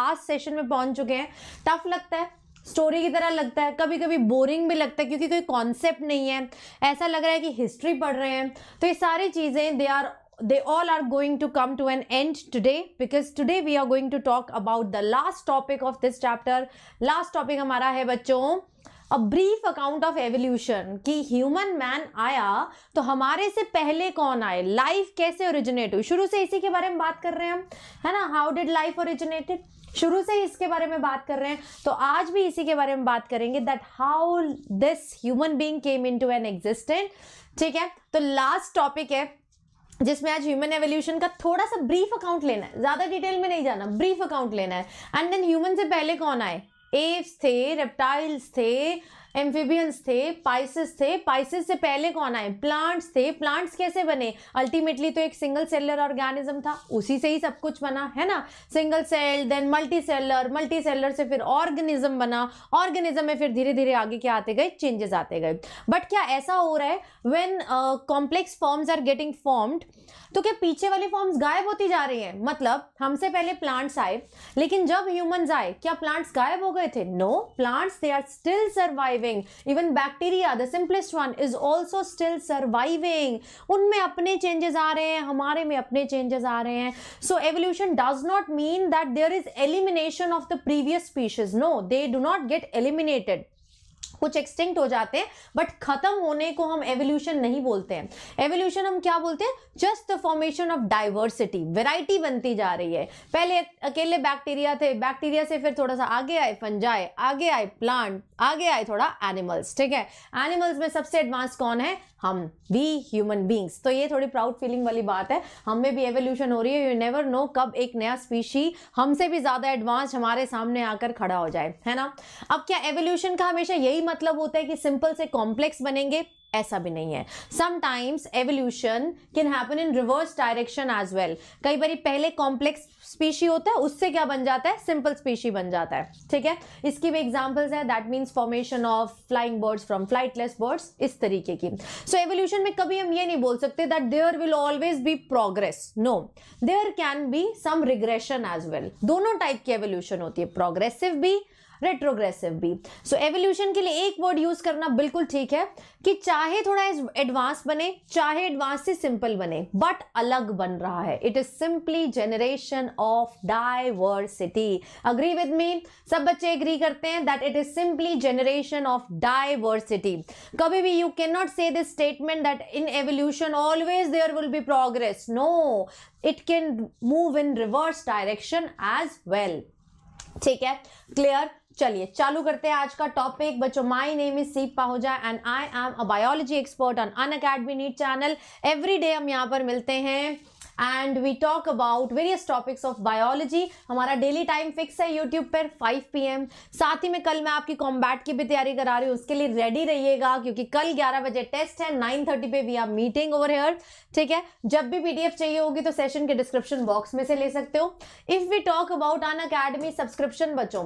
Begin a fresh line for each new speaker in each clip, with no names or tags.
Last session में पहुंच चुके हैं टफ लगता है स्टोरी की तरह लगता है कभी कभी बोरिंग भी लगता है क्योंकि कोई कॉन्सेप्ट नहीं है ऐसा लग रहा है कि हिस्ट्री पढ़ रहे हैं तो ये सारी चीज़ें they are they all are going to come to an end today because today we are going to talk about the last topic of this chapter last topic हमारा है बच्चों a brief account of evolution कि human man आया तो हमारे से पहले कौन आए लाइफ कैसे ओरिजिनेट हुई शुरू से इसी के बारे में बात कर रहे हैं हम है ना हाउ डिड लाइफ ओरिजिनेटेड शुरू से ही इसके बारे में बात कर रहे हैं तो आज भी इसी के बारे में बात करेंगे that how this human being came into an existent ठीक है तो लास्ट टॉपिक है जिसमें आज ह्यूमन एवोल्यूशन का थोड़ा सा ब्रीफ अकाउंट लेना है ज़्यादा डिटेल में नहीं जाना ब्रीफ अकाउंट लेना है एंड देन ह्यूमन से पहले कौन आए एव्स थे रेप्टाइल्स थे एम्फीबियंस थे पाइसिस थे पाइसिस से पहले कौन आए प्लांट्स थे प्लांट्स कैसे बने अल्टीमेटली तो एक सिंगल सेलर ऑर्गेनिज्म था उसी से ही सब कुछ बना है ना single cell then multicellular multicellular से फिर ऑर्गेनिज्म बना ऑर्गेनिज्म में फिर धीरे धीरे आगे क्या आते गए चेंजेस आते गए बट क्या ऐसा हो रहा है when complex forms are getting formed तो क्या पीछे वाली फॉर्म्स गायब होती जा रही हैं मतलब हमसे पहले प्लांट्स आए लेकिन जब ह्यूमंस आए क्या प्लांट्स गायब हो गए थे no plants they are still surviving even bacteria the simplest one is also still surviving उनमें अपने चेंजेस आ रहे हैं हमारे में अपने चेंजेस आ रहे हैं so evolution does not mean that there is elimination of the previous species no they do not get eliminated कुछ एक्सटिंक्ट हो जाते हैं बट खत्म होने को हम एवोल्यूशन नहीं बोलते हैं एवोल्यूशन हम क्या बोलते हैं just the formation of diversity variety बनती जा रही है पहले अकेले बैक्टीरिया थे बैक्टीरिया से फिर थोड़ा सा आगे आए फंजाए आगे आए प्लांट आगे आए थोड़ा एनिमल्स ठीक है एनिमल्स में सबसे एडवांस कौन है हम वी ह्यूमन बींग्स तो ये थोड़ी प्राउड फीलिंग वाली बात है हम में भी एवोल्यूशन हो रही है यू नेवर नो कब एक नया स्पीशी हमसे भी ज्यादा एडवांस हमारे सामने आकर खड़ा हो जाए है ना अब क्या एवोल्यूशन का हमेशा यही मतलब होता है कि सिंपल से कॉम्प्लेक्स बनेंगे ऐसा भी नहीं है sometimes evolution can happen in reverse direction as well कई बार पहले कॉम्प्लेक्स स्पीशी होता है उससे क्या बन जाता है सिंपल स्पीशी बन जाता है ठीक है इसकी भी एग्जाम्पल्स है that means formation of flying birds from flightless birds इस तरीके की सो so, एवोल्यूशन में कभी हम ये नहीं बोल सकते that there will always be progress no there can be some regression as well दोनों टाइप की एवोल्यूशन होती है प्रोग्रेसिव भी रेट्रोग्रेसिव भी सो so, एवोल्यूशन के लिए एक वर्ड यूज करना बिल्कुल ठीक है कि चाहे थोड़ा एडवांस बने चाहे एडवांस से सिंपल बने बट अलग बन रहा है it is simply generation of diversity agree with me सब बच्चे एग्री करते हैं that it is simply generation of diversity कभी भी you can not say this statement that in evolution always there will be progress no it can move in reverse direction as well ठीक है clear चलिए चालू करते हैं आज का टॉपिक बच्चों my name is Seep Pahuja and I am a biology expert on Unacademy NEET channel every day हम यहाँ पर मिलते हैं and we talk about various topics of biology हमारा डेली टाइम फिक्स है यूट्यूब पर 5 एम साथ ही में कल मैं आपकी कॉम्बैट की भी तैयारी करा रही हूँ उसके लिए रेडी रहिएगा क्योंकि कल 11 बजे टेस्ट है 9:30 पे we are meeting over here ठीक है जब भी पीडीएफ चाहिए होगी तो सेशन के डिस्क्रिप्शन बॉक्स में से ले सकते हो if we talk about Unacademy subscription बच्चों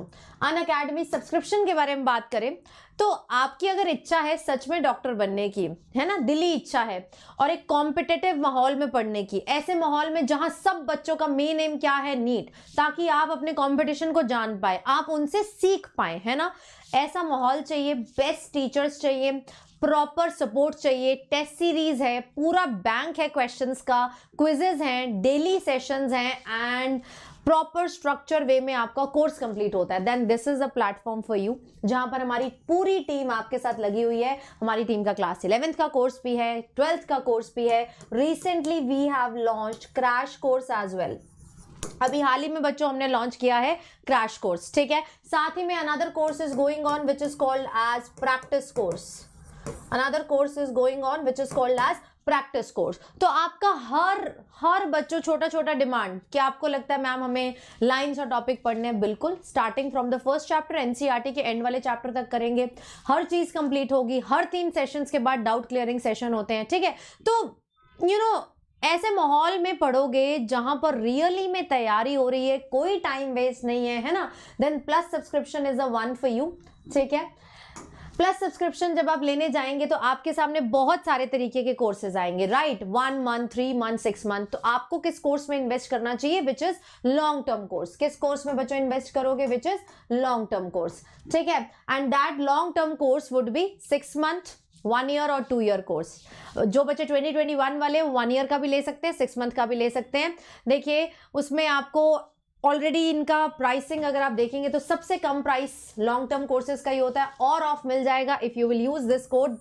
अन अकेडमी सब्सक्रिप्शन के बारे में बात करें तो आपकी अगर इच्छा है सच में डॉक्टर बनने की है ना दिली इच्छा है और एक कॉम्पिटेटिव माहौल में पढ़ने की ऐसे माहौल में जहां सब बच्चों का मेन एम क्या है नीट ताकि आप अपने कॉम्पिटिशन को जान पाए आप उनसे सीख पाए है ना ऐसा माहौल चाहिए बेस्ट टीचर्स चाहिए प्रॉपर सपोर्ट चाहिए टेस्ट सीरीज है पूरा बैंक है क्वेश्चंस का क्विजेज हैं डेली सेशंस हैं एंड प्रॉपर स्ट्रक्चर वे में आपका कोर्स कंप्लीट होता है then this is a platform for you जहां पर हमारी पूरी टीम आपके साथ लगी हुई है हमारी टीम का क्लास इलेवेंथ का कोर्स भी है ट्वेल्थ का कोर्स भी है recently we have launch crash course as well अभी हाल ही में बच्चों हमने लॉन्च किया है क्रैश कोर्स ठीक है साथ ही में another course is going on which is called as practice course another course is going on which is called as practice course तो आपका हर हर बच्चों छोटा छोटा डिमांड क्या आपको लगता है मैम हमें लाइंस और टॉपिक पढ़ने हैं बिल्कुल starting from the first chapter NCERT के एंड वाले चैप्टर तक करेंगे हर चीज़ कंप्लीट होगी हर तीन सेशंस के बाद डाउट क्लियरिंग सेशन होते हैं ठीक है तो यू you नो know, ऐसे माहौल में पढ़ोगे जहां पर रियली में तैयारी हो रही है कोई टाइम वेस्ट नहीं है है ना then plus subscription is a one for you ठीक है प्लस सब्सक्रिप्शन जब आप लेने जाएंगे तो आपके सामने बहुत सारे तरीके के कोर्सेज आएंगे right one month three month six month तो आपको किस कोर्स में इन्वेस्ट करना चाहिए which is long term course किस कोर्स में बच्चों इन्वेस्ट करोगे which is long term course ठीक है and that long term course would be six month one year और टू ईयर कोर्स जो बच्चे ट्वेंटी ट्वेंटी वन वाले वन ईयर का भी ले सकते हैं सिक्स मंथ का भी ले सकते हैं देखिए उसमें आपको ऑलरेडी इनका प्राइसिंग अगर आप देखेंगे तो सबसे कम प्राइस लॉन्ग टर्म कोर्सेज का ही होता है और ऑफ मिल जाएगा if you will use this code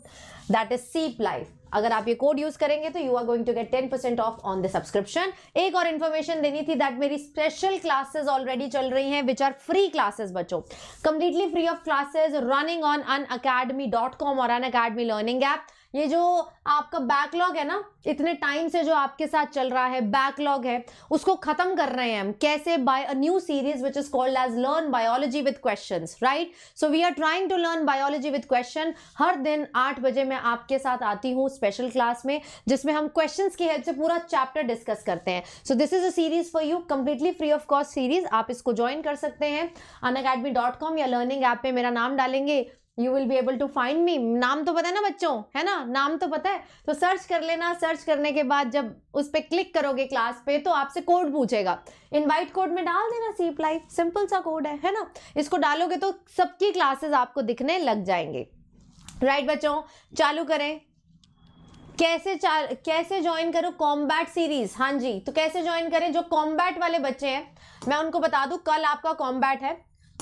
that is सीप लाइफ अगर आप ये कोड यूज करेंगे तो you are going to get ten percent off on the subscription एक और इन्फॉर्मेशन देनी थी दैट मेरी स्पेशल क्लासेस ऑलरेडी चल रही हैं विच आर फ्री क्लासेस बच्चों completely free of classes running on Unacademy dot com और अन अकेडमी लर्निंग ऐप ये जो आपका बैकलॉग है ना इतने टाइम से जो आपके साथ चल रहा है बैकलॉग है उसको खत्म कर रहे हैं हम कैसे by a new series which is called as learn biology with question right so we are trying to learn biology with question हर दिन आठ बजे मैं आपके साथ आती हूँ स्पेशल क्लास में जिसमें हम क्वेश्चन की हेल्प से पूरा चैप्टर डिस्कस करते हैं so this is a series for you completely free of cost series आप इसको ज्वाइन कर सकते हैं अन या लर्निंग ऐप पे मेरा नाम डालेंगे you will be able to find me नाम तो पता है ना बच्चों है ना नाम तो पता है तो सर्च कर लेना सर्च करने के बाद जब उस पर क्लिक करोगे क्लास पे तो आपसे कोड पूछेगा इनवाइट कोड में डाल देना सीप लाइफ सिंपल सा कोड है है ना इसको डालोगे तो सबकी क्लासेस आपको दिखने लग जाएंगे राइट right, बच्चों चालू करें कैसे चाल कैसे ज्वाइन करो कॉम्बैट सीरीज हाँ जी तो कैसे ज्वाइन करें जो कॉम्बैट वाले बच्चे हैं मैं उनको बता दूं कल आपका कॉम्बैट है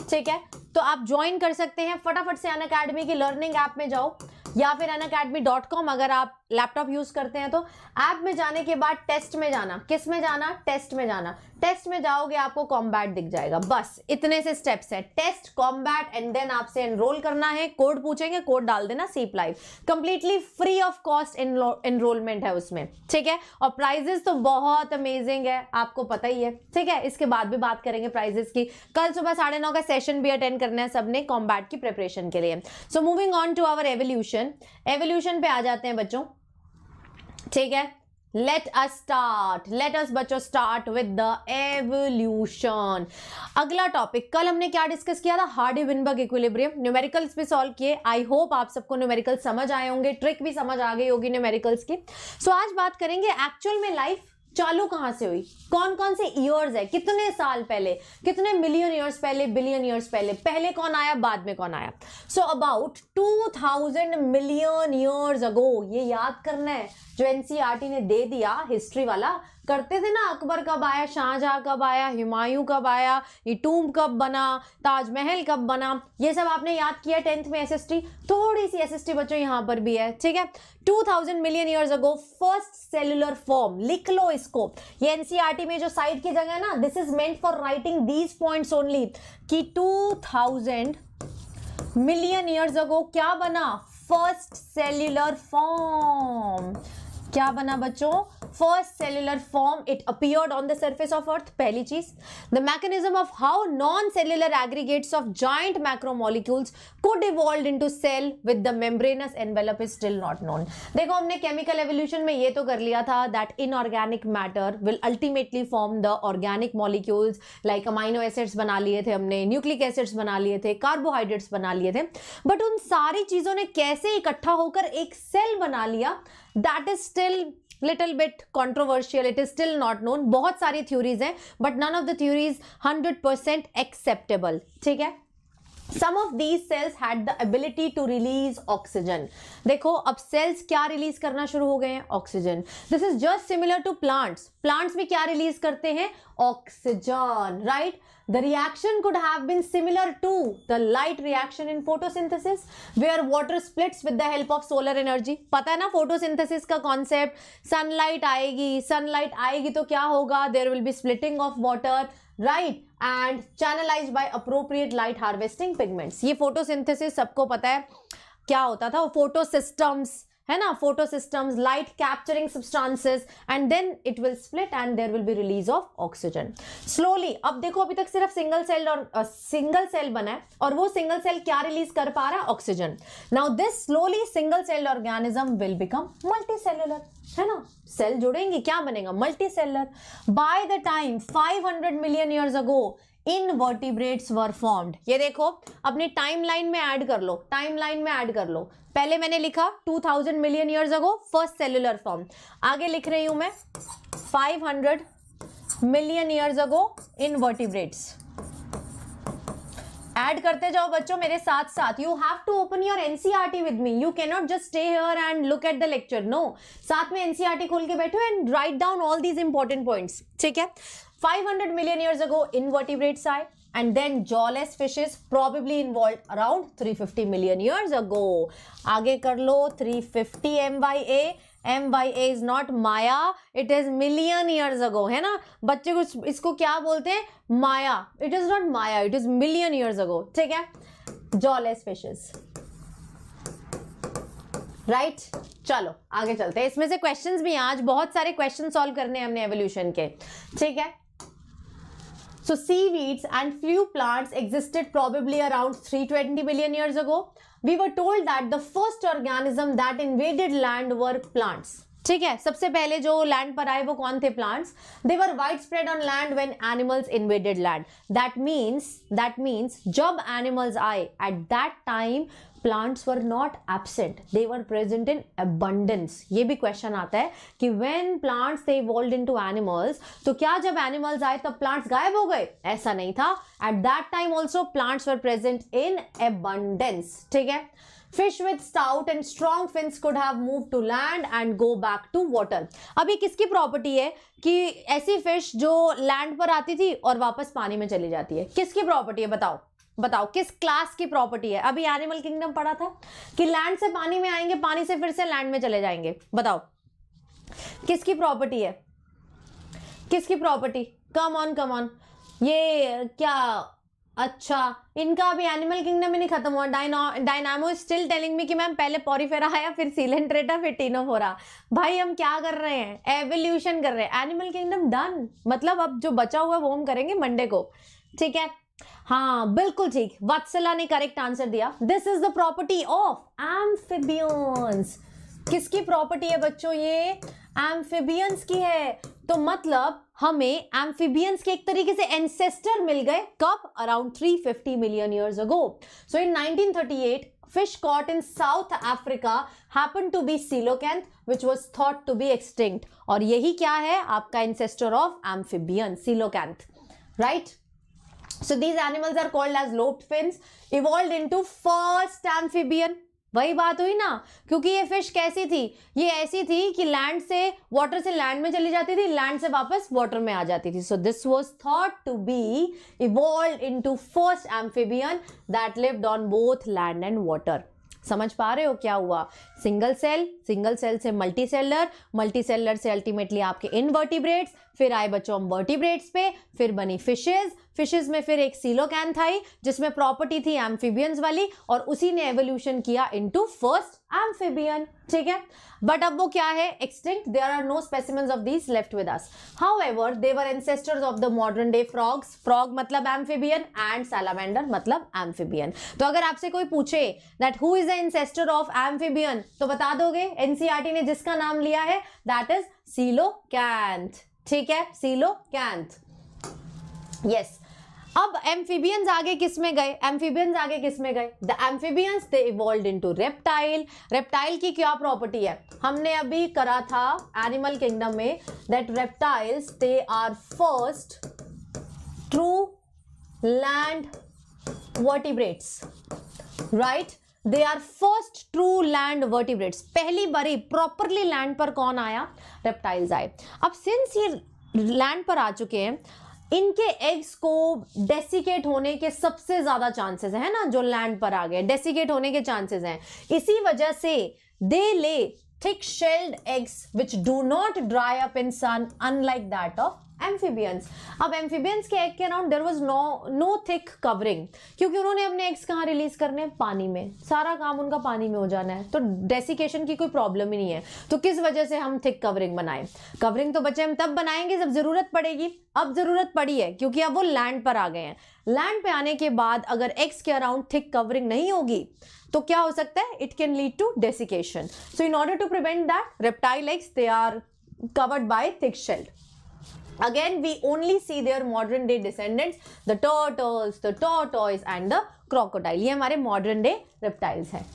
ठीक है तो आप ज्वाइन कर सकते हैं फटाफट से अन अकेडमी की लर्निंग ऐप में जाओ या फिर अन अकेडमी डॉट कॉम अगर आप लैपटॉप यूज़ करते हैं तो ऐप में जाने के बाद टेस्ट में जाना किस में जाना टेस्ट में जाना टेस्ट में जाओगे आपको कॉम्बैट दिख जाएगा बस इतने से स्टेप्स है टेस्ट कॉम्बैट एंड देन आपसे एनरोल करना है कोड पूछेंगे कोड डाल देना Seep live completely free of cost enrollment है उसमें ठीक है और प्राइजेस तो बहुत अमेजिंग है आपको पता ही है ठीक है इसके बाद भी बात करेंगे प्राइजेस की कल सुबह साढ़े नौ का सेशन भी अटेंड करना है सबने कॉम्बैट की प्रिपरेशन के लिए so moving on to our evolution evolution evolution पे आ जाते हैं बच्चों ठीक है let us start let us बच्चों स्टार्ट विद द एवोल्यूशन अगला टॉपिक कल हमने क्या डिस्कस किया था हार्डी विनबर्ग इक्विलिब्रियम न्यूमेरिकल्स भी सॉल्व किए आई होप आप सबको न्यूमेरिकल समझ आए होंगे ट्रिक भी समझ आ गई होगी न्यूमेरिकल्स की सो so, आज बात करेंगे एक्चुअल में लाइफ चालू कहाँ से हुई कौन कौन से ईयर्स है कितने साल पहले कितने मिलियन ईयर्स पहले बिलियन ईयर्स पहले पहले कौन आया बाद में कौन आया so about two thousand million years ago ये याद करना है जो एनसीआरटी e ने दे दिया हिस्ट्री वाला करते थे ना अकबर कब आया शाहजहाँ कब आया हुमायूं कब आया ये टूम कब बना ताजमहल कब बना ये सब आपने याद किया टेंथ में एस थोड़ी सी एस बच्चों यहाँ पर भी है ठीक है 2000 million years ago first cellular form लिख लो इसको ये एनसीआरटी e में जो साइड की जगह है ना this is meant for writing these points only कि 2000 मिलियन ईयर्स अगो क्या बना फर्स्ट सेल्यूलर फॉर्म क्या बना बच्चों first cellular form it appeared on the surface of earth पहली चीज the mechanism of how non cellular aggregates of joint macromolecules could evolve into cell with the membranous envelope is still not known देखो हमने chemical evolution में ये तो कर लिया था that inorganic matter will ultimately form the organic molecules like amino acids बना लिए थे हमने न्यूक्लिक एसिड्स बना लिए थे कार्बोहाइड्रेट्स बना लिए थे बट उन सारी चीजों ने कैसे इकट्ठा होकर एक सेल बना लिया that is still little bit controversial it is still not known बहुत सारी थ्योरीज हैं but none of the theories hundred percent acceptable ठीक है some of these cells had the ability to release oxygen देखो अब sales क्या release करना शुरू हो गए हैं oxygen this is just similar to plants plants भी क्या रिलीज करते हैं oxygen right the reaction could have been similar to the light reaction in photosynthesis where water splits with the help of solar energy पता है ना photosynthesis का concept sunlight आएगी sunlight आएगी तो क्या होगा there will be splitting of water right and channelize by appropriate light harvesting pigments ये फोटोसिंथेसिस सबको पता है क्या होता था वो फोटो सिस्टम्स है ना photo systems light capturing substances and then it will split and there will be release of oxygen slowly अब देखो अभी तक सिर्फ सिंगल सेल और सिंगल सेल बना है और वो सिंगल सेल क्या रिलीज कर पा रहा है oxygen now this slowly single cell organism will become multicellular है ना सेल जुड़ेंगे क्या बनेगा multicellular by the time 500 million years ago invertebrates were formed ये देखो अपने टाइम लाइन में ऐड कर लो टाइम लाइन में ऐड कर लो पहले मैंने लिखा 2000 million years ago first cellular form आगे लिख रही हूं मैं 500 मिलियन ईयर्स अगो इन वर्टिब्रेट्स ऐड करते जाओ बच्चों मेरे साथ साथ you have to open your NCERT with me you cannot just stay here and look at the lecture no साथ में एनसीआरटी e खोल के बैठो and write down all these important points ठीक है 500 million years ago, invertebrates i and then jawless fishes probably involved around 350 million years ago. आगे कर लो 350 mya M Y A is not माया it is million years ago है ना बच्चे कुछ इसको क्या बोलते हैं माया इट इज नॉट माया it is million years ago ठीक है जॉलेस फिशेस राइट चलो आगे चलते हैं इसमें से क्वेश्चंस भी आज बहुत सारे क्वेश्चन सॉल्व करने हैं हमने एवोल्यूशन के ठीक है So seaweeds and few plants existed probably around 320 million years ago. We were told that the first organism that invaded land were plants. ठीक है सबसे पहले जो लैंड पर आए वो कौन थे plants they were widespread on land when animals invaded land that means that means जब एनिमल्स आए at that time plants were not absent they were present in abundance ये भी क्वेश्चन आता है कि when plants they evolve to animals तो क्या जब एनिमल्स आए तब प्लांट्स गायब हो गए ऐसा नहीं था at that time also plants were present in abundance ठीक है fish with stout and strong fins could have move to land and go back to water अब ये किसकी प्रॉपर्टी है कि ऐसी फिश जो लैंड पर आती थी और वापस पानी में चली जाती है किसकी प्रॉपर्टी है बताओ बताओ किस क्लास की प्रॉपर्टी है अभी एनिमल किंगडम पढ़ा था कि लैंड से पानी में आएंगे पानी से फिर से लैंड में चले जाएंगे बताओ किसकी प्रॉपर्टी है किसकी property come on come on ये क्या अच्छा इनका अभी एनिमल किंगडम ही नहीं खत्म हुआ dino dynamo still telling me कि मैम पहले पॉरीफेरा आया फिर सीलेंट्रेटा फिर टीनोफोरा भाई हम क्या कर रहे हैं एवोल्यूशन कर रहे हैं एनिमल किंगडम डन मतलब अब जो बचा हुआ है वो हम करेंगे मंडे को ठीक है हाँ बिल्कुल ठीक वत्सला ने करेक्ट आंसर दिया this is the property of amphibians किसकी प्रॉपर्टी है बच्चों ये एम्फिबियंस की है तो मतलब हमें एम्फिबियंस के एक तरीके से एंसेस्टर मिल गए कब around 350 million years ago so in 1938 fish caught in South Africa happen to be coelacanth which was thought to be extinct और यही क्या है आपका ancestor of amphibian coelacanth right So these animals are called as lobed fins, evolved into first amphibian. वही बात हुई ना क्योंकि ये फिश कैसी थी ये ऐसी थी कि लैंड से वाटर से लैंड में चली जाती थी लैंड से वापस वाटर में आ जाती थी so this was thought to be evolve into first amphibian that lived on both land and water समझ पा रहे हो क्या हुआ सिंगल सेल सिंगल सेल से मल्टी सेलर मल्टी सेलर से अल्टीमेटली आपके इनवर्टिब्रेट्स फिर आए बच्चों हम वर्टिब्रेट्स पे फिर बनी फिशेज फिशेज में फिर एक सीलो कैन था जिसमें प्रॉपर्टी थी एम्फीबियंस वाली और उसी ने एवोल्यूशन किया इनटू फर्स्ट एम्फेबियन ठीक है बट अब वो क्या है extinct there are no specimens of these left with us however their ancestors of the modern day frogs frog मतलब एम्फेबियन एंड सैलामेंडर मतलब एम्फेबियन तो अगर आपसे कोई पूछे that who is the ancestor of amphibian तो बता दोगे एनसीआरटी e ने जिसका नाम लिया है दैट इज सीलो कैंथ ठीक है सीलो कैंथ यस अब एम्फीबियंस आगे किस में गए एम्फीबियंस आगे किस में गए the amphibians they evolve into reptile reptile की क्या प्रॉपर्टी है हमने अभी करा था एनिमल किंगडम में that reptiles they are first true land vertebrates right they are first true land vertebrates पहली बारी प्रॉपरली लैंड पर कौन आया रेप्टाइल्स आए अब सिंस ये लैंड पर आ चुके हैं इनके एग्स को डेसिकेट होने के सबसे ज़्यादा चांसेस हैं ना जो लैंड पर आ गए डेसिकेट होने के चांसेस हैं इसी वजह से दे ले thick shelled eggs which do not dry up in sun unlike that of amphibians अब एम्फीबियंस के एग के around there was no no thick covering क्योंकि उन्होंने अपने एग्स कहाँ रिलीज करने हैं पानी में सारा काम उनका पानी में हो जाना है तो डेसिकेशन की कोई प्रॉब्लम ही नहीं है तो किस वजह से हम थिक कवरिंग बनाए कवरिंग तो बच्चे हम तब बनाएंगे जब जरूरत पड़ेगी अब जरूरत पड़ी है क्योंकि अब वो लैंड पर आ गए हैं लैंड पे आने के बाद अगर एग्स के अराउंड थिक कवरिंग नहीं होगी तो क्या हो सकता है it can lead to desiccation so in order to prevent that reptile likes they are covered by thick shelled again we only see their modern day descendants the turtles the tortoise and the crocodile ये हमारे modern day reptiles हैं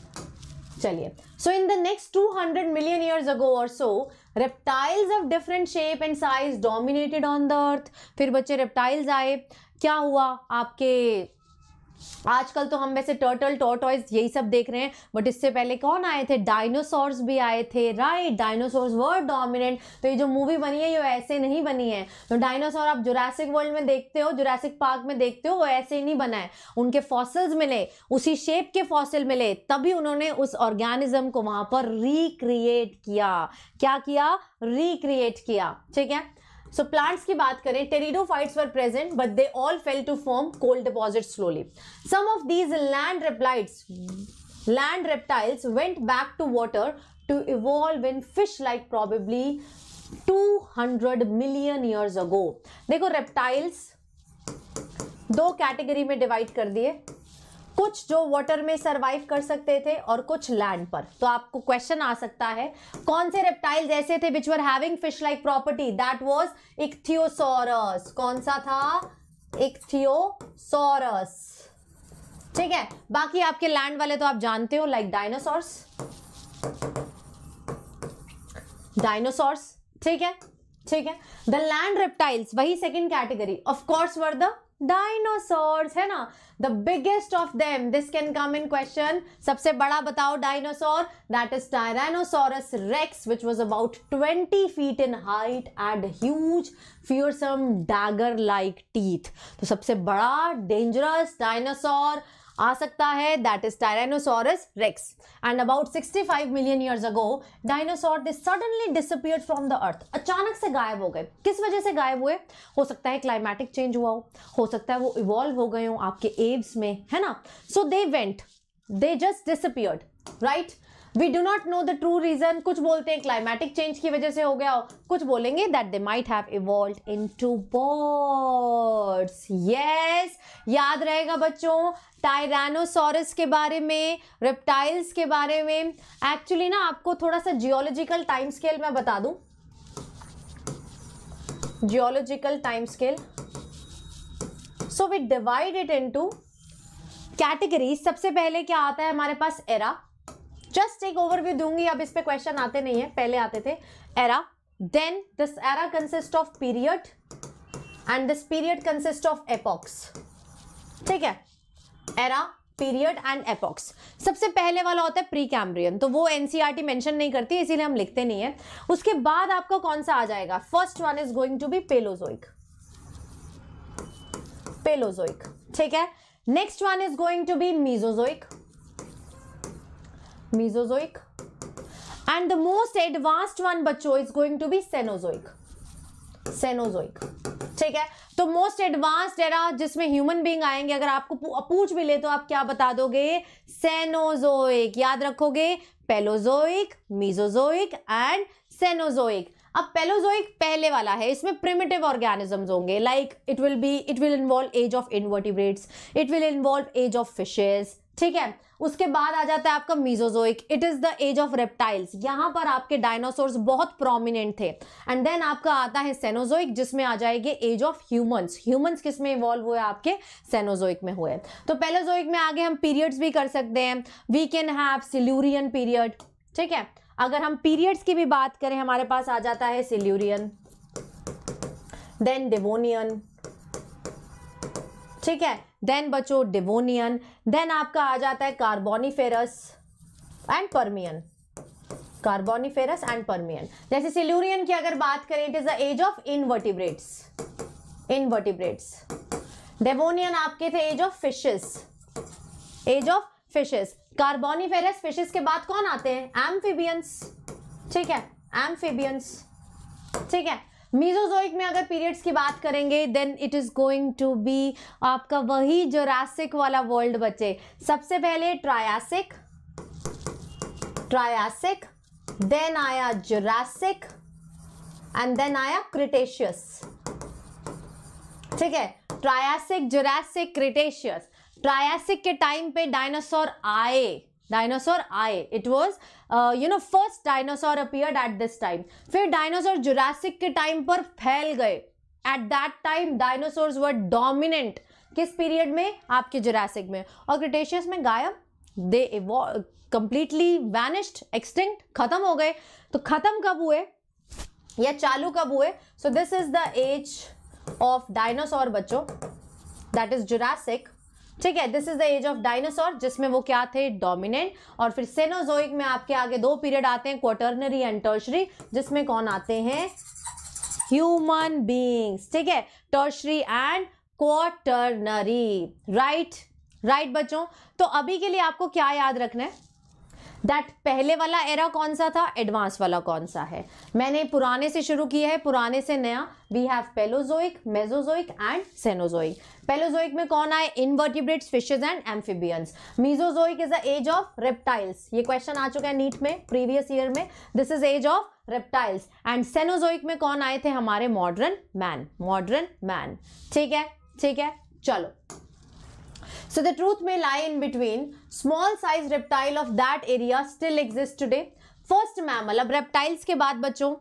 चलिए so in the next two hundred million years ago और so reptiles of different shape and size dominated on the earth फिर बच्चे reptiles आए क्या हुआ आपके आजकल तो हम वैसे टर्टल टॉटॉयज यही सब देख रहे हैं बट इससे पहले कौन आए थे डायनोसॉर्स भी आए थे राइट डायनोसॉर्स वर डोमिनेंट तो ये जो मूवी बनी है ये ऐसे नहीं बनी है तो डायनासोर आप जुरासिक वर्ल्ड में देखते हो जुरासिक पार्क में देखते हो वो ऐसे ही नहीं बना है उनके फॉसल्स मिले उसी शेप के फॉसिल मिले तभी उन्होंने उस ऑर्गेनिज्म को वहां पर रिक्रिएट किया क्या किया रिक्रिएट किया ठीक है सो प्लांट्स की बात करें pteridophytes were present but they all fell to form coal deposit slowly some of these land reptiles land reptiles went back to water to evolve in fish like probably two hundred million years ago देखो reptiles दो category में divide कर दिए कुछ जो water में survive कर सकते थे और कुछ लैंड पर तो आपको क्वेश्चन आ सकता है कौन से रेप्टाइल्स ऐसे थे which were having fish like property that was ichthyosaurus कौन सा था इक्थियोसोरस ठीक है बाकी आपके लैंड वाले तो आप जानते हो लाइक डायनासोर्स डायनासोर्स ठीक है ठीक है द लैंड रेप्टाइल्स वही second category of course were the dinosaur है ना the biggest of them this can come in question सबसे बड़ा बताओ dinosaur that is Tyrannosaurus rex which was about twenty feet in height and huge fearsome dagger like teeth तो सबसे बड़ा dangerous dinosaur आ सकता है that is Tyrannosaurus rex and about 65 million years ago dinosaur they suddenly disappear from the earth अचानक से गायब हो गए किस वजह से गायब हुए हो सकता है क्लाइमेटिक चेंज हुआ हो हो सकता है वो इवॉल्व हो गए हो आपके एब्स में है ना so they went they just disappeared right we do not know the true reason कुछ बोलते हैं क्लाइमेटिक चेंज की वजह से हो गया हो कुछ बोलेंगे that they might have evolve into birds yes याद रहेगा बच्चों टायरानोसोरस के बारे में रेप्टाइल्स के बारे में एक्चुअली ना आपको थोड़ा सा जियोलॉजिकल टाइम स्केल मैं बता दूं geological time scale so we divide it into category सबसे पहले क्या आता है हमारे पास एरा जस्ट एक ओवरव्यू दूंगी अब इस पे क्वेश्चन आते नहीं है पहले आते थे era then this era consist of period and this period consist of epochs ठीक है एरा पीरियड एंड एपॉक्स सबसे पहले वाला होता है प्री कैम्ब्रियन तो वो एनसीईआरटी मेंशन e नहीं करती इसीलिए हम लिखते नहीं है उसके बाद आपका कौन सा आ जाएगा first one is going to be Paleozoic Paleozoic ठीक है next one is going to be Mesozoic mesozoic and the most advanced one बच्चों is going to be cenozoic Cenozoic ठीक है तो मोस्ट एडवांस्ड एरा जिसमें ह्यूमन बींग आएंगे अगर आपको पूछ भी ले तो आप क्या बता दोगे सेनोजोइक याद रखोगे पेलोजोइक मीजोजोइक एंड सेनोजोइक अब पेलोजोइक पहले वाला है इसमें प्रिमिटिव ऑर्गेनिजम्स होंगे like it will be it will involve age of invertebrates it will involve age of fishes ठीक है उसके बाद आ जाता है आपका Mesozoic it is the age of reptiles यहां पर आपके डायनासोर्स बहुत प्रोमिनेंट थे एंड देन आपका आता है सेनोजोइक जिसमें आ जाएगी एज ऑफ ह्यूमंस ह्यूमंस किसमें इवॉल्व हुए आपके सेनोजोइक में हुए तो पेलोजोइक में आगे हम पीरियड्स भी कर सकते हैं we can have Silurian period ठीक है अगर हम पीरियड्स की भी बात करें हमारे पास आ जाता है सिल्यूरियन देन डेवोनियन ठीक है देन बचो डिवोनियन देन आपका आ जाता है Carboniferous and Permian Carboniferous and Permian जैसे सिल्यूरियन की अगर बात करें it is the age of invertebrates invertebrates Devonian आपके थे age of fishes age of fishes Carboniferous fishes के बाद कौन आते हैं एम्फीबियंस ठीक है एम्फीबियंस ठीक है मीजोजोइक में अगर पीरियड्स की बात करेंगे then it is going to be आपका वही जोरासिक वाला वर्ल्ड बचे सबसे पहले ट्रायासिक ट्रायासिक देन आया जोरासिक एंड देन आया क्रिटेशियस ठीक है ट्रायासिक जोरासिक क्रिटेशियस ट्रायासिक के टाइम पे डायनासोर आए डायनासोर आए it was you know first dinosaur appeared at this time फिर डायनासोर जुरासिक के टाइम पर फैल गए at that time dinosaur were dominant किस पीरियड में आपके जुरासिक में और क्रिटेशियस में गायब दे कंप्लीटली वैनिश्ड एक्सटिंक्ट खत्म हो गए तो खत्म कब हुए या चालू कब हुए so this is the age of dinosaur बच्चों दैट इज जुरासिक ठीक है this is the age of dinosaur जिसमें वो क्या थे डोमिनेंट और फिर सेनोजोइक में आपके आगे दो पीरियड आते हैं क्वार्टरनरी एंड टर्शरी जिसमें कौन आते हैं ह्यूमन बींग्स ठीक है Tertiary and Quaternary right right बच्चों तो अभी के लिए आपको क्या याद रखना है दैट पहले वाला एरा कौन सा था एडवांस वाला कौन सा है मैंने पुराने से शुरू किया है पुराने से नया we have Paleozoic Mesozoic and Cenozoic Paleozoic में कौन आए invertebrates fishes and amphibians Mesozoic is the age of reptiles ये क्वेश्चन आ चुका है नीट में प्रीवियस ईयर में this is age of reptiles and Cenozoic में कौन आए थे हमारे मॉडर्न मैन मॉडर्न मैन ठीक है ठीक है चलो So the truth may lie in between. Small size reptile of that area still exists today. First mammal, अब reptiles के बाद बच्चों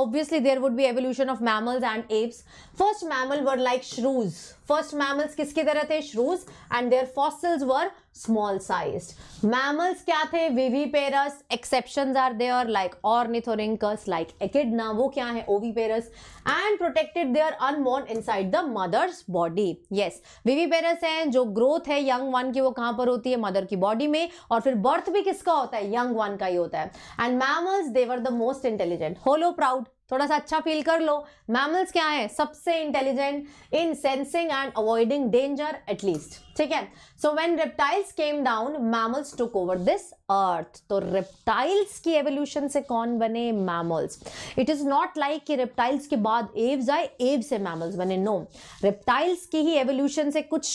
obviously there would be evolution of mammals and apes. First mammal were like shrews. First mammals किसकी तरह थे shrews and their fossils were small size mammals क्या थे viviparous exception are there like ornithorhynchus like echidna वो क्या है oviparous and protected their unborn side the mother's body yes viviparous है जो ग्रोथ है यंग वन की वो कहाँ पर होती है मदर की बॉडी में और फिर बर्थ भी किसका होता है यंग वन का ही होता है and mammals they were the most intelligent hollow proud थोड़ा सा अच्छा फील कर लो मैमल्स क्या है सबसे intelligent in sensing and avoiding danger at least ठीक है so when reptiles came down mammals took over this earth तो रेप्टाइल्स की एवोल्यूशन से कौन बने mammals it is not like कि रेप्टाइल्स के बाद एव्स आए एव से मैमल्स बने नो no. रेप्टाइल्स की ही एवोल्यूशन से कुछ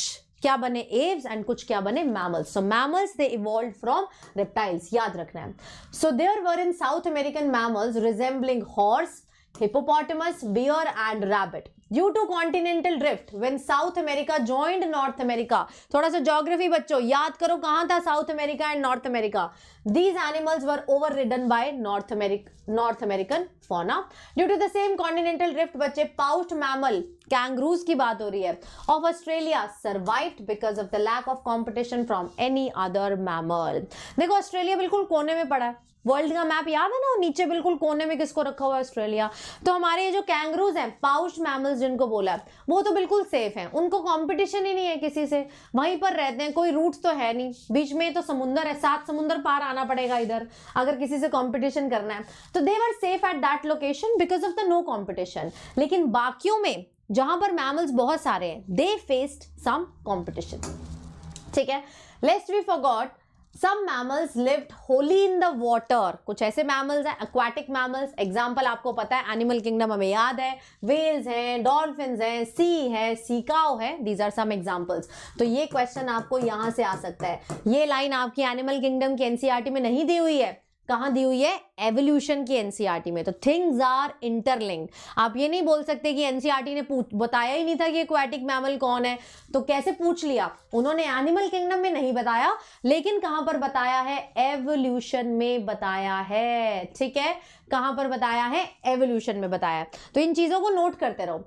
क्या बने एव्स एंड कुछ क्या बने mammals so mammals they evolve from reptiles याद रखना है so there were in South American mammals resembling horse hippopotamus, bear and rabbit. Due to continental drift, when South America joined North America, थोड़ा सा geography बच्चों याद करो कहां था South America and North America these animals were over ridden by North America North American fauna due to the same continental drift बच्चे pouched mammal kangaroos की बात हो रही है of Australia survived because of the lack of competition from any other mammal देखो Australia बिल्कुल कोने में पड़ा है वर्ल्ड का मैप याद है ना नीचे बिल्कुल कोने में किसको रखा हुआ है ऑस्ट्रेलिया तो हमारे ये जो कैंगरूज हैं पाउच मैमल्स जिनको बोला है वो तो बिल्कुल सेफ हैं उनको कंपटीशन ही नहीं है किसी से वहीं पर रहते हैं कोई रूट तो है नहीं बीच में तो समुंदर है सात समुंदर पार आना पड़ेगा इधर अगर किसी से कॉम्पिटिशन करना है तो they were safe at that location because of the no competition लेकिन बाकियों में जहां पर मैमल्स बहुत सारे हैं दे फेस्ड सम कॉम्पिटिशन ठीक है lest we forgot some mammals lived wholly in the water कुछ ऐसे मैमल्स हैं एक्वाटिक मैमल्स एग्जाम्पल आपको पता है एनिमल किंगडम हमें याद है वेल्स हैं डॉल्फिन हैं सी है सीकाओ है दीज आर सम एग्जाम्पल्स तो ये क्वेश्चन आपको यहाँ से आ सकता है ये लाइन आपकी एनिमल किंगडम की एनसीआरटी e में नहीं दी हुई है कहाँ दी हुई है एवोल्यूशन की एनसीआर e में तो थिंग्स आर इंटरलिंक्ड आप ये नहीं बोल सकते कि एनसीआर e ने पूछ बताया ही नहीं था कि एक्वाटिक मैमल कौन है तो कैसे पूछ लिया उन्होंने एनिमल किंगडम में नहीं बताया लेकिन कहाँ पर बताया है एवोल्यूशन में बताया है ठीक है कहाँ पर बताया है एवोल्यूशन में बताया तो इन चीज़ों को नोट करते रहो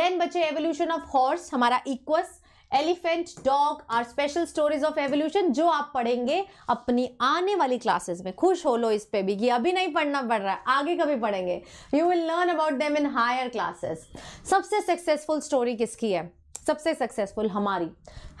देन बच्चे एवोल्यूशन ऑफ हॉर्स हमारा equus elephant dog are special stories of evolution जो आप पढ़ेंगे अपनी आने वाली क्लासेस में खुश हो लो इस पे भी कि अभी नहीं पढ़ना पड़ रहा है आगे कभी पढ़ेंगे you will learn about them in higher classes सबसे सक्सेसफुल स्टोरी किसकी है सबसे सक्सेसफुल हमारी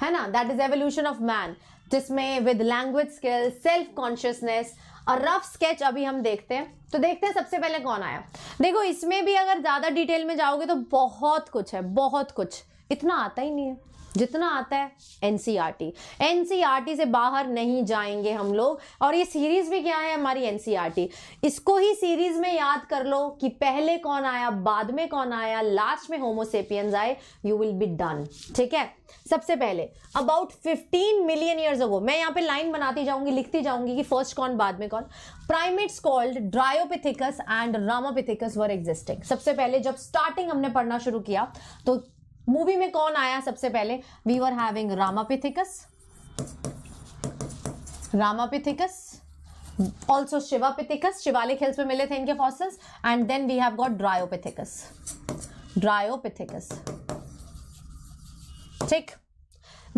है ना that is evolution of man जिसमें with language skill self consciousness और रफ स्केच अभी हम देखते हैं तो देखते हैं सबसे पहले कौन आया देखो इसमें भी अगर ज़्यादा डिटेल में जाओगे तो बहुत कुछ है बहुत कुछ इतना आता ही नहीं है जितना आता है एनसीईआरटी एनसीईआरटी e e से बाहर नहीं जाएंगे हम लोग और ये सीरीज भी क्या है हमारी एनसीईआरटी e इसको ही सीरीज में याद कर लो कि पहले कौन आया बाद में कौन आया लास्ट में होमोसेपियंस आए यू विल बी डन ठीक है सबसे पहले अबाउट 15 मिलियन ईयर्स अगो मैं यहाँ पे लाइन बनाती जाऊंगी लिखती जाऊंगी कि फर्स्ट कौन बाद में कौन primates called Dryopithecus and Ramapithecus were existing सबसे पहले जब स्टार्टिंग हमने पढ़ना शुरू किया तो मूवी में कौन आया सबसे पहले we were having Ramapithecus Ramapithecus also Sivapithecus Shivalik hills में मिले थे इनके fossils and then we have got Dryopithecus Dryopithecus ठीक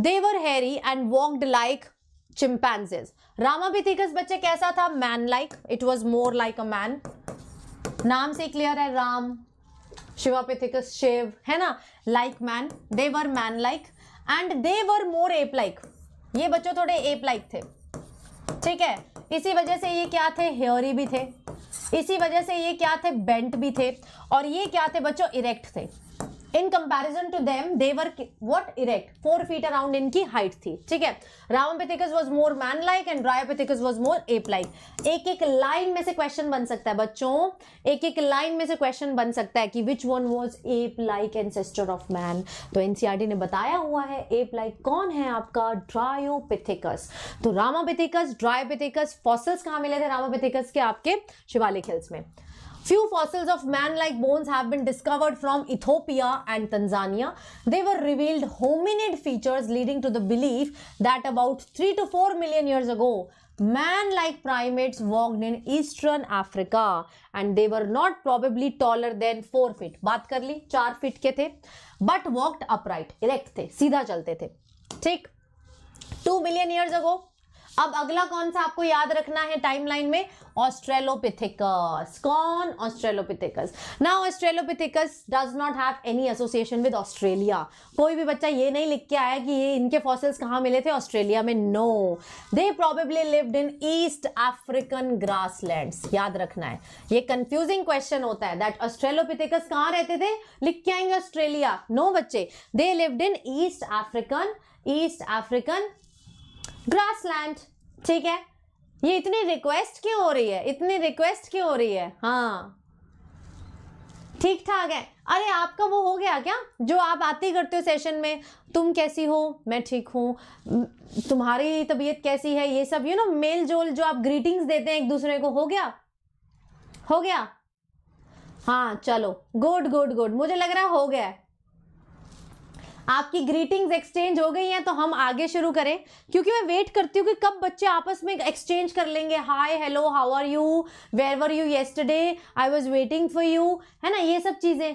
they were hairy and walked like chimpanzees Ramapithecus बच्चे कैसा था man like it was more like a man नाम से क्लियर है राम शिवापिथिकस शेव है ना like man they were man like and they were more ape like ये बच्चों थोड़े एप लाइक थे ठीक है इसी वजह से ये क्या थे हेयरी भी थे इसी वजह से ये क्या थे बेंट भी थे और ये क्या थे बच्चों इरेक्ट थे in comparison to them they were what erect four feet around इनकी हाइट थी ठीक है Ramapithecus was more man like and Dryopithecus was more ape like एक एक लाइन में से क्वेश्चन बन सकता है बच्चों एक एक लाइन में से क्वेश्चन बन सकता है कि which one was ape like ancestor of man तो एनसीआर e ने बताया हुआ है एप लाइक -like कौन है आपका ड्रायोपिथिकस तो रामापेथिकस ड्रायोपेथिकस फॉसल्स कहाँ मिले थे रामापिथिकस के आपके शिवालिक हिल्स में Few fossils of man-like bones have been discovered from Ethiopia and Tanzania. They were revealed hominid features leading to the belief that about 3 to 4 million years ago, man-like primates walked in eastern Africa and they were not probably taller than 4 feet. बात कर ली 4 feet ke the, but walked upright, erect the, चलते थे the, 2 Two million years ago अब अगला कौन सा आपको याद रखना है टाइमलाइन में ऑस्ट्रेलोपिथिकस कौन ऑस्ट्रेलोपिथिकस ना Australopithecus does not have any association with Australia कोई भी बच्चा ये नहीं लिख के आया कि ये इनके फॉसिल्स कहाँ मिले थे ऑस्ट्रेलिया में no they probably lived in East African grassland याद रखना है ये कंफ्यूजिंग क्वेश्चन होता है दैट ऑस्ट्रेलोपिथिकस कहाँ रहते थे लिख के आएंगे ऑस्ट्रेलिया नो बच्चे they lived in East African East African grassland ठीक है ये इतनी रिक्वेस्ट क्यों हो रही है इतनी रिक्वेस्ट क्यों हो रही है हाँ ठीक ठाक है अरे आपका वो हो गया क्या जो आप आते ही करते हो सेशन में तुम कैसी हो मैं ठीक हूँ तुम्हारी तबीयत कैसी है ये सब यू नो मेल जोल जो आप ग्रीटिंग्स देते हैं एक दूसरे को हो गया हो गया हाँ चलो गुड गुड गुड मुझे लग रहा है हो गया आपकी ग्रीटिंग्स एक्सचेंज हो गई हैं तो हम आगे शुरू करें क्योंकि मैं वेट करती हूँ कि कब बच्चे आपस में एक्सचेंज कर लेंगे hi hello how are you where were you yesterday I was waiting for you है ना ये सब चीज़ें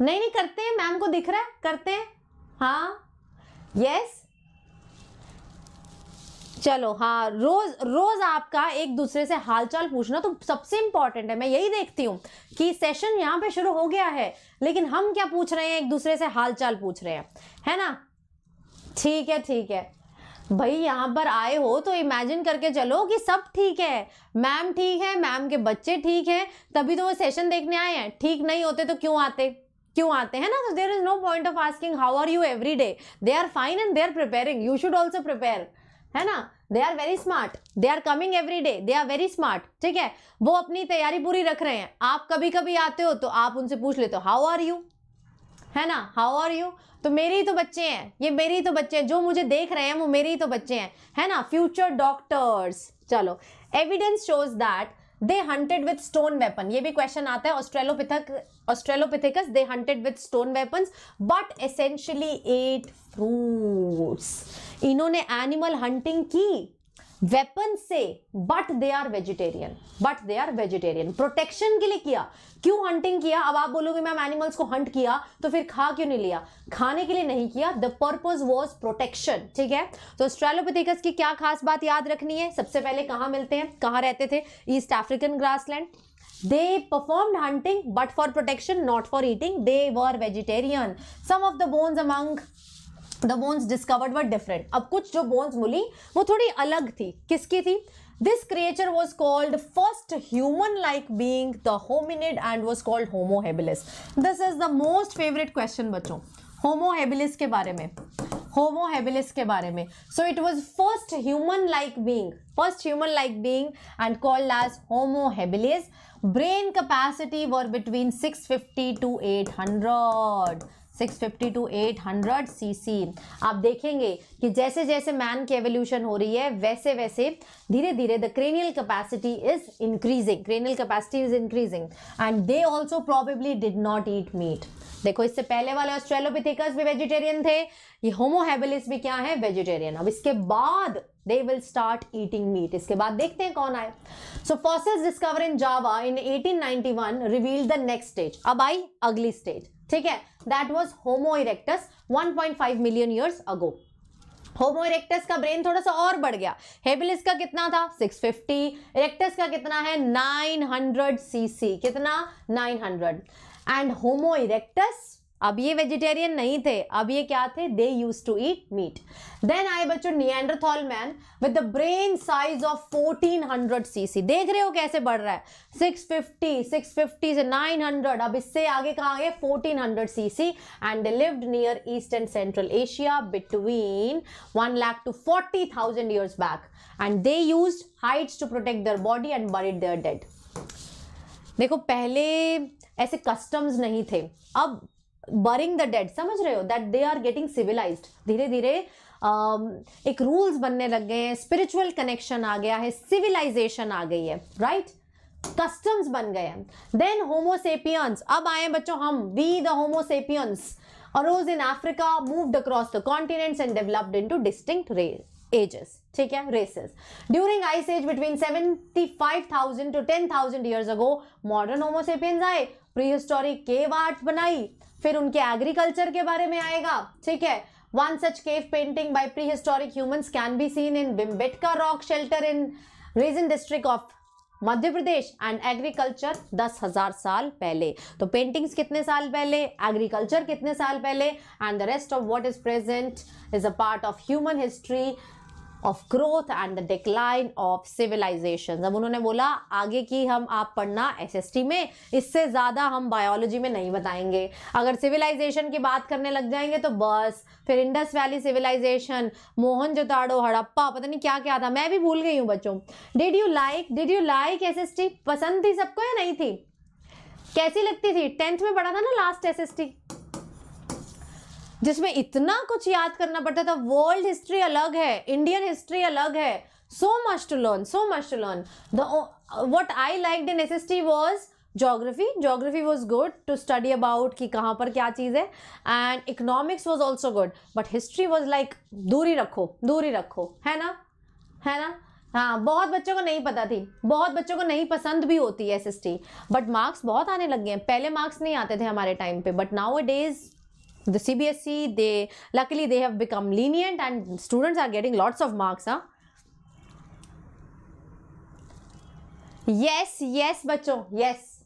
नहीं नहीं करते हैं मैम को दिख रहा है करते हैं हाँ यस चलो हाँ रोज रोज आपका एक दूसरे से हालचाल पूछना तो सबसे इंपॉर्टेंट है मैं यही देखती हूँ कि सेशन यहाँ पे शुरू हो गया है लेकिन हम क्या पूछ रहे हैं एक दूसरे से हालचाल पूछ रहे हैं है ना ठीक है ठीक है भाई यहाँ पर आए हो तो इमेजिन करके चलो कि सब ठीक है मैम ठीक है मैम के बच्चे ठीक हैं तभी तो वो सेशन देखने आए हैं ठीक नहीं होते तो क्यों आते क्यों आते हैं ना तो there is no point of asking how are you every day they are fine and they are preparing you should also prepare है ना they are very smart they are coming every day they are very smart ठीक है वो अपनी तैयारी पूरी रख रहे हैं आप कभी कभी आते हो तो आप उनसे पूछ लेते हो हाउ आर यू है ना हाउ आर यू तो मेरे ही तो बच्चे हैं ये मेरे ही तो बच्चे हैं जो मुझे देख रहे हैं वो मेरे ही तो बच्चे हैं है ना फ्यूचर डॉक्टर्स चलो evidence shows that they hunted with stone weapon ये भी क्वेश्चन आता है Australopithecus Australopithecus they hunted with stone weapon but essentially ate fruits इन्होंने एनिमल हंटिंग की वेपन से but they are vegetarian but they are vegetarian protection के लिए किया क्यों हंटिंग किया अब आप बोलोगे मैम एनिमल्स को हंट किया तो फिर खा क्यों नहीं लिया खाने के लिए नहीं किया द पर्पज वॉज प्रोटेक्शन ठीक है तो ऑस्ट्रेलोपिथिकस की क्या खास बात याद रखनी है सबसे पहले कहां मिलते हैं कहाँ रहते थे East African grassland they perform hunting but for protection not for eating they were vegetarian some of the bones among the bones discovered were different अब कुछ जो बोन्स मिली वो थोड़ी अलग थी किसकी थी this creature was called first human like being the hominid and was called Homo habilis this is the most favourite question बच्चों होमोहेबिलिस के बारे में होमोहेबिलिस के बारे में so it was first human like being first human like being and called as Homo habilis brain capacity were between 650 to 800 650 to 800 cc आप देखेंगे कि जैसे जैसे मैन की एवोल्यूशन हो रही है वैसे वैसे धीरे धीरे the cranial capacity is increasing cranial capacity is increasing and they also probably did not eat meat देखो इससे पहले वाले ऑस्ट्रेलोपिथिकस भी वेजिटेरियन थे ये होमोहेबलिस भी क्या है वेजिटेरियन अब इसके बाद they will start eating meat इसके बाद देखते हैं कौन आए so fossils discover in Java in 1891 reveal the next stage अब आई अगली स्टेज ठीक है that was Homo erectus 1.5 million years ago Homo erectus का ब्रेन थोड़ा सा और बढ़ गया हेबिलिस का कितना था 650 इरेक्टस का कितना है 900 सीसी कितना 900 एंड होमो इरेक्टस अब ये वेजिटेरियन नहीं थे अब ये क्या थे they use to eat meat then आए बच्चों Neanderthal man with the brain size of 1400 cc देख रहे हो कैसे बढ़ रहा है 650 650 से 900 अब इससे आगे कहा गए 1400 cc and they lived near East and Central Asia between 1 lakh to 40,000 years back and they use hides to protect their body and buried their dead देखो पहले ऐसे कस्टम्स नहीं थे अब बरिंग द डेड समझ रहे हो that they are getting civilise धीरे धीरे um, एक रूल्स बनने लग गए हैं स्पिरिचुअल कनेक्शन आ गया है सिविलाइजेशन आ गई है राइट कस्टम्स बन गए हैं देन होमोसेपियंस अब आए बच्चों हम we the Homo sapiens arose in Africa moved across the continents and developed into distinct ages ठीक है races during ice age between seventy five thousand to ten thousand years ago modern Homo sapiens आए prehistoric cave art बनाई फिर उनके agriculture के बारे में आएगा ठीक है one such cave painting by prehistoric humans can be seen in Bhimbetka rock shelter in Raisen district of Madhya Pradesh and agriculture दस हजार साल पहले तो पेंटिंग्स कितने साल पहले एग्रीकल्चर कितने साल पहले and the rest of what is present is a part of human history of growth and the decline of civilisation अब उन्होंने बोला आगे की हम आप पढ़ना एस एस टी में इससे ज़्यादा हम बायोलॉजी में नहीं बताएंगे अगर सिविलाइजेशन की बात करने लग जाएंगे तो बस फिर Indus valley civilisation Mohenjodaro Harappa पता नहीं क्या क्या था मैं भी भूल गई हूँ बच्चों did you like did you like S S T पसंद थी सबको या नहीं थी कैसी लगती थी टेंथ में पढ़ा था ना लास्ट एस एस टी जिसमें इतना कुछ याद करना पड़ता था वर्ल्ड हिस्ट्री अलग है इंडियन हिस्ट्री अलग है so much to learn so much to learn the what I like in S S T was geography geography was good to study about कि कहाँ पर क्या चीज़ है and economics was also good but history was like दूरी रखो दूरी रखो है ना है ना हाँ बहुत बच्चों को नहीं पता थी बहुत बच्चों को नहीं पसंद भी होती है S S T but marks बहुत आने लग गए हैं पहले मार्क्स नहीं आते थे हमारे टाइम पे but nowadays the cbsc they luckily they have become lenient and students are getting lots of marks. Huh? yes yes bachcho yes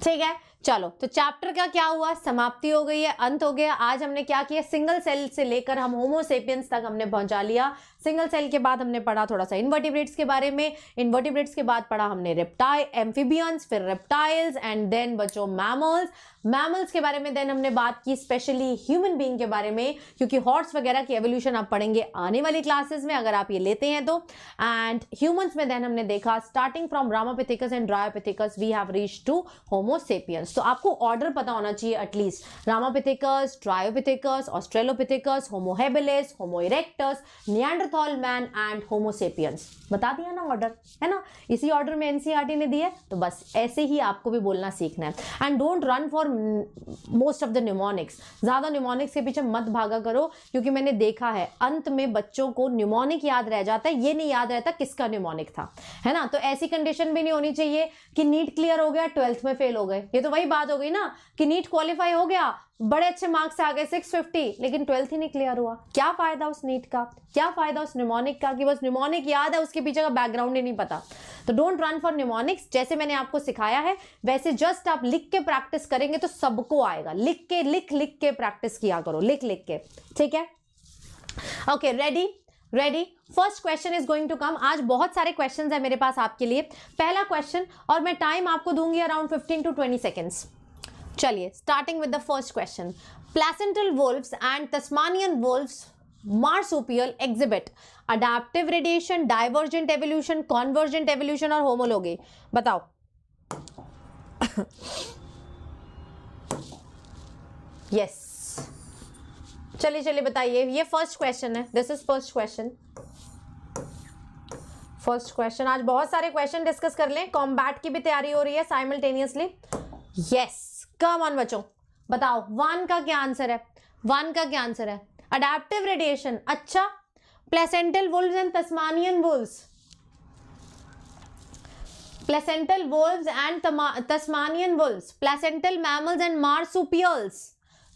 theek hai चलो तो चैप्टर का क्या हुआ समाप्ति हो गई है अंत हो गया आज हमने क्या किया सिंगल सेल से लेकर हम होमोसेपियंस तक हमने पहुंचा लिया सिंगल सेल के बाद हमने पढ़ा थोड़ा सा इन्वर्टिब्रेट्स के बारे में इन्वर्टिब्रेट्स के बाद पढ़ा हमने रेप्टाइल एम्फीबियंस फिर रेप्टाइल्स एंड देन बचो मैमल्स मैमल्स के बारे में देन हमने बात की स्पेशली ह्यूमन बींग के बारे में क्योंकि हॉर्स वगैरह की एवोल्यूशन आप पढ़ेंगे आने वाली क्लासेस में अगर आप ये लेते हैं तो एंड ह्यूमन्स में देन हमने देखा starting from Ramapithecus and Dryopithecus we have reach to Homo sapiens तो आपको ऑर्डर पता होना चाहिए at least Ramapithecus Dryopithecus Australopithecus Homo habilis Homo erectus erectus Neanderthal man and Homo sapiens बता दिया ना ऑर्डर है ना इसी ऑर्डर में एनसीईआरटी e ने दिया तो बस ऐसे ही आपको भी बोलना सीखना है and don't run for most of the mnemonics ज़्यादा न्यूमोनिक्स के पीछे मत भागा करो क्योंकि मैंने देखा है अंत में बच्चों को न्यूमोनिक याद रह जाता है ये नहीं याद रहता किसका न्यूमोनिक था है ना तो ऐसी कंडीशन भी नहीं होनी चाहिए कि नीट क्लियर हो गया ट्वेल्थ में फेल हो गए ये तो वही बात हो गई ना कि नीट क्वालिफाई हो गया बड़े अच्छे मार्क्स आ गए 650 लेकिन ट्वेल्थ ही नहीं क्लियर हुआ क्या फायदा उस नीट का क्या फायदा उस निमोनिक का कि बस निमोनिक याद है उसके पीछे का बैकग्राउंड ही नहीं पता तो डोंट रन फॉर निमोनिक्स जैसे मैंने आपको सिखाया है वैसे जस्ट आप लिख के प्रैक्टिस करेंगे तो सबको आएगा लिख के लिख लिख के प्रैक्टिस किया करो लिख लिख के ठीक है okay ready ready first question is going to come आज बहुत सारे क्वेश्चन है मेरे पास आपके लिए पहला क्वेश्चन और मैं टाइम आपको दूंगी around fifteen to twenty seconds चलिए starting with the first question placental wolves and Tasmanian wolves marsupial exhibit adaptive radiation divergent evolution convergent evolution और होमोलोगी बताओ यस चलिए चलिए बताइए ये फर्स्ट क्वेश्चन है this is first question first question आज बहुत सारे क्वेश्चन डिस्कस कर लें कॉम्बैट की भी तैयारी हो रही है simultaneously yes yes. Come on बच्चों बताओ वन का क्या आंसर है वन का क्या आंसर है अडेप्टिव रेडिएशन अच्छा placental wolf and Tasmanian wolf placental wolves and Tasmanian wolf placental mammals and marsupials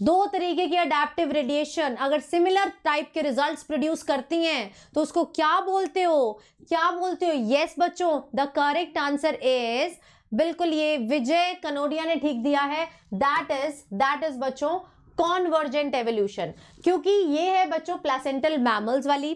दो तरीके की अडेप्टिव रेडिएशन अगर सिमिलर टाइप के रिजल्ट्स प्रोड्यूस करती हैं तो उसको क्या बोलते हो क्या बोलते हो यस yes, बच्चों द करेक्ट आंसर इज बिल्कुल ये विजय कनोडिया ने ठीक दिया है दैट इज दैट इज बच्चों कॉन्वर्जेंट एवोल्यूशन क्योंकि ये है बच्चों प्लेसेंटल मैमल्स वाली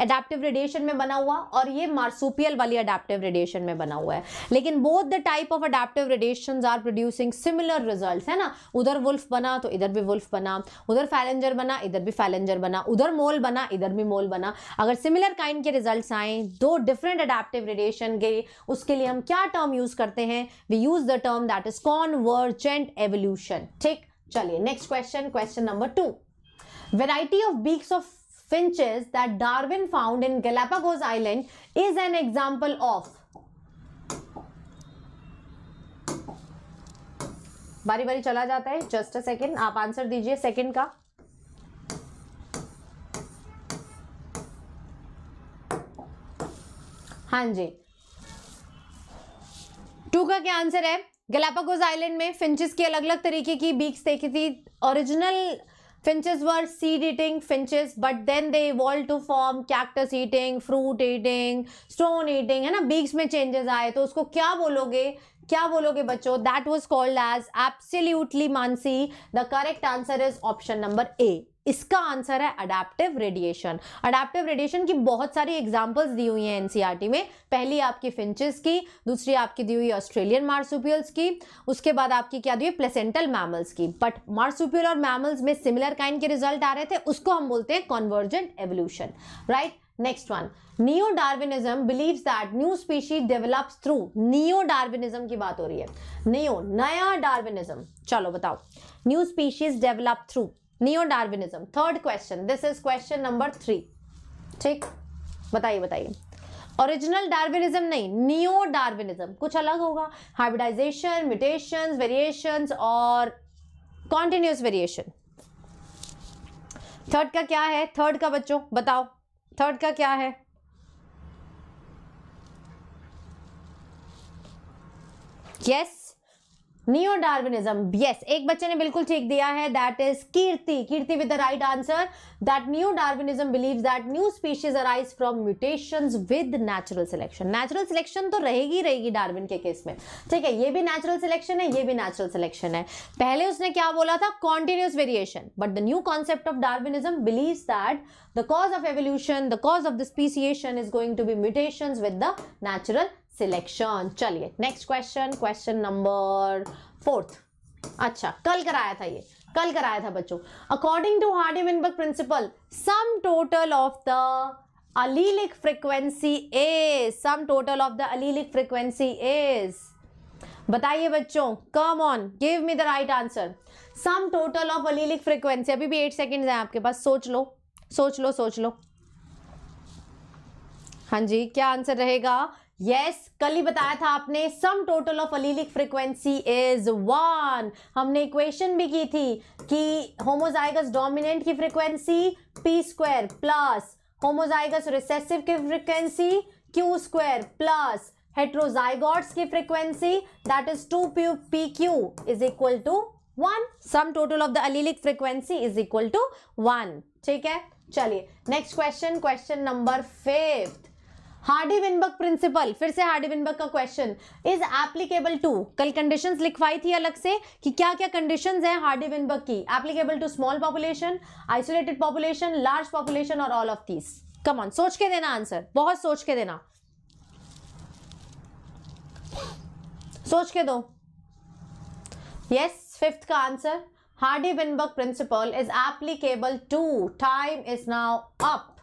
एडेप्टिव रेडिएशन में बना हुआ और ये मार्सुपियल वाली अडेप्टिव रेडिएशन में बना हुआ है लेकिन both the type of adaptive radiation are producing similar result है ना उधर वुल्फ बना तो इधर भी वुल्फ बना उधर फैलेंजर बना इधर भी फैलेंजर बना उधर मोल बना इधर भी मोल बना अगर सिमिलर काइंड के रिजल्ट आए दो डिफरेंट अडेप्टिव रेडिएशन के उसके लिए हम क्या टर्म यूज करते हैं we use the term that is convergent evolution ठीक चलिए next question question number two variety of beaks of finches that Darwin found in Galapagos Island is an example of बारी बारी चला जाता है जस्ट अ सेकेंड आप answer दीजिए second का हाँ जी टू का क्या आंसर है गलापागोज आइलैंड में फिंचेस की अलग अलग तरीके की बीक्स देखी थी original Finches were seed eating finches, but then they evolved to form cactus eating, fruit eating, stone eating, है ना बीग्स में changes आए तो उसको क्या बोलोगे क्या बोलोगे बच्चों that was called as absolutely Mansi the correct answer is option number A इसका आंसर है अडेप्टिव रेडिएशन अडेप्टिव रेडिएशन की बहुत सारी एग्जांपल्स दी हुई हैं एनसीईआरटी e में पहली आपकी फिंचेस की दूसरी आपकी दी हुई ऑस्ट्रेलियन मार्सुपियल्स की उसके बाद आपकी क्या दी हुई प्लेसेंटल मैमल्स की बट मार्सुपियल और मैमल्स में सिमिलर काइंड के रिजल्ट आ रहे थे उसको हम बोलते हैं convergent evolution right next one neo Darwinism believe that new species develops through neo Darwinism की बात हो रही है नियो नया डार्विनिज्म चलो बताओ new species develop through neo Darwinism third question this is question number three ठीक बताइए बताइए ओरिजिनल डार्विनिज्म नहीं नियो डार्विनिज्म कुछ अलग होगा हाइब्रिडाइजेशन म्यूटेशन वेरिएशन और कॉन्टिन्यूस वेरिएशन थर्ड का क्या है थर्ड का बच्चों बताओ थर्ड का क्या है yes yes. Neo Darwinism yes एक बच्चे ने बिल्कुल ठीक दिया है that is Kirti Kirti with the right answer that new Darwinism believe that new species arise from mutation with natural selection natural selection तो रहेगी रहेगी डार्विन के केस में ठीक है ये भी नेचुरल सिलेक्शन है ये भी नेचुरल सिलेक्शन है पहले उसने क्या बोला था continuous variation but the new concept of Darwinism believe that the cause of evolution the cause of the speciation is going to be mutation with the natural selection चलिए next question question number fourth अच्छा कल कराया था ये कल कराया था बच्चों according to Hardy Weinberg principle sum total of the allelic frequency is sum total of the allelic frequency is बताइए बच्चों come on give me the right answer sum total of allelic frequency अभी भी eight second है आपके पास सोच लो सोच लो सोच लो हाँ जी क्या आंसर रहेगा यस कल ही बताया था आपने sum total of allelic frequency is one हमने इक्वेशन भी की थी कि होमोजाइगस डोमिनेंट की frequency P square plus homozygous recessive की frequency Q square plus heterozygotes की frequency that is two pew P Q is equal to one sum total of the allelic frequency is equal to one ठीक है चलिए next question question number fifth Hardy Weinberg principle फिर से Hardy Weinberg का question is applicable to कल conditions लिखवाई थी अलग से कि क्या क्या कंडीशंस हैं हार्डी विनबक की applicable to small population isolated population large population और all of these come on सोच के देना आंसर बहुत सोच के देना सोच के दो यस फिफ्थ का answer Hardy Weinberg principle is applicable to time is now up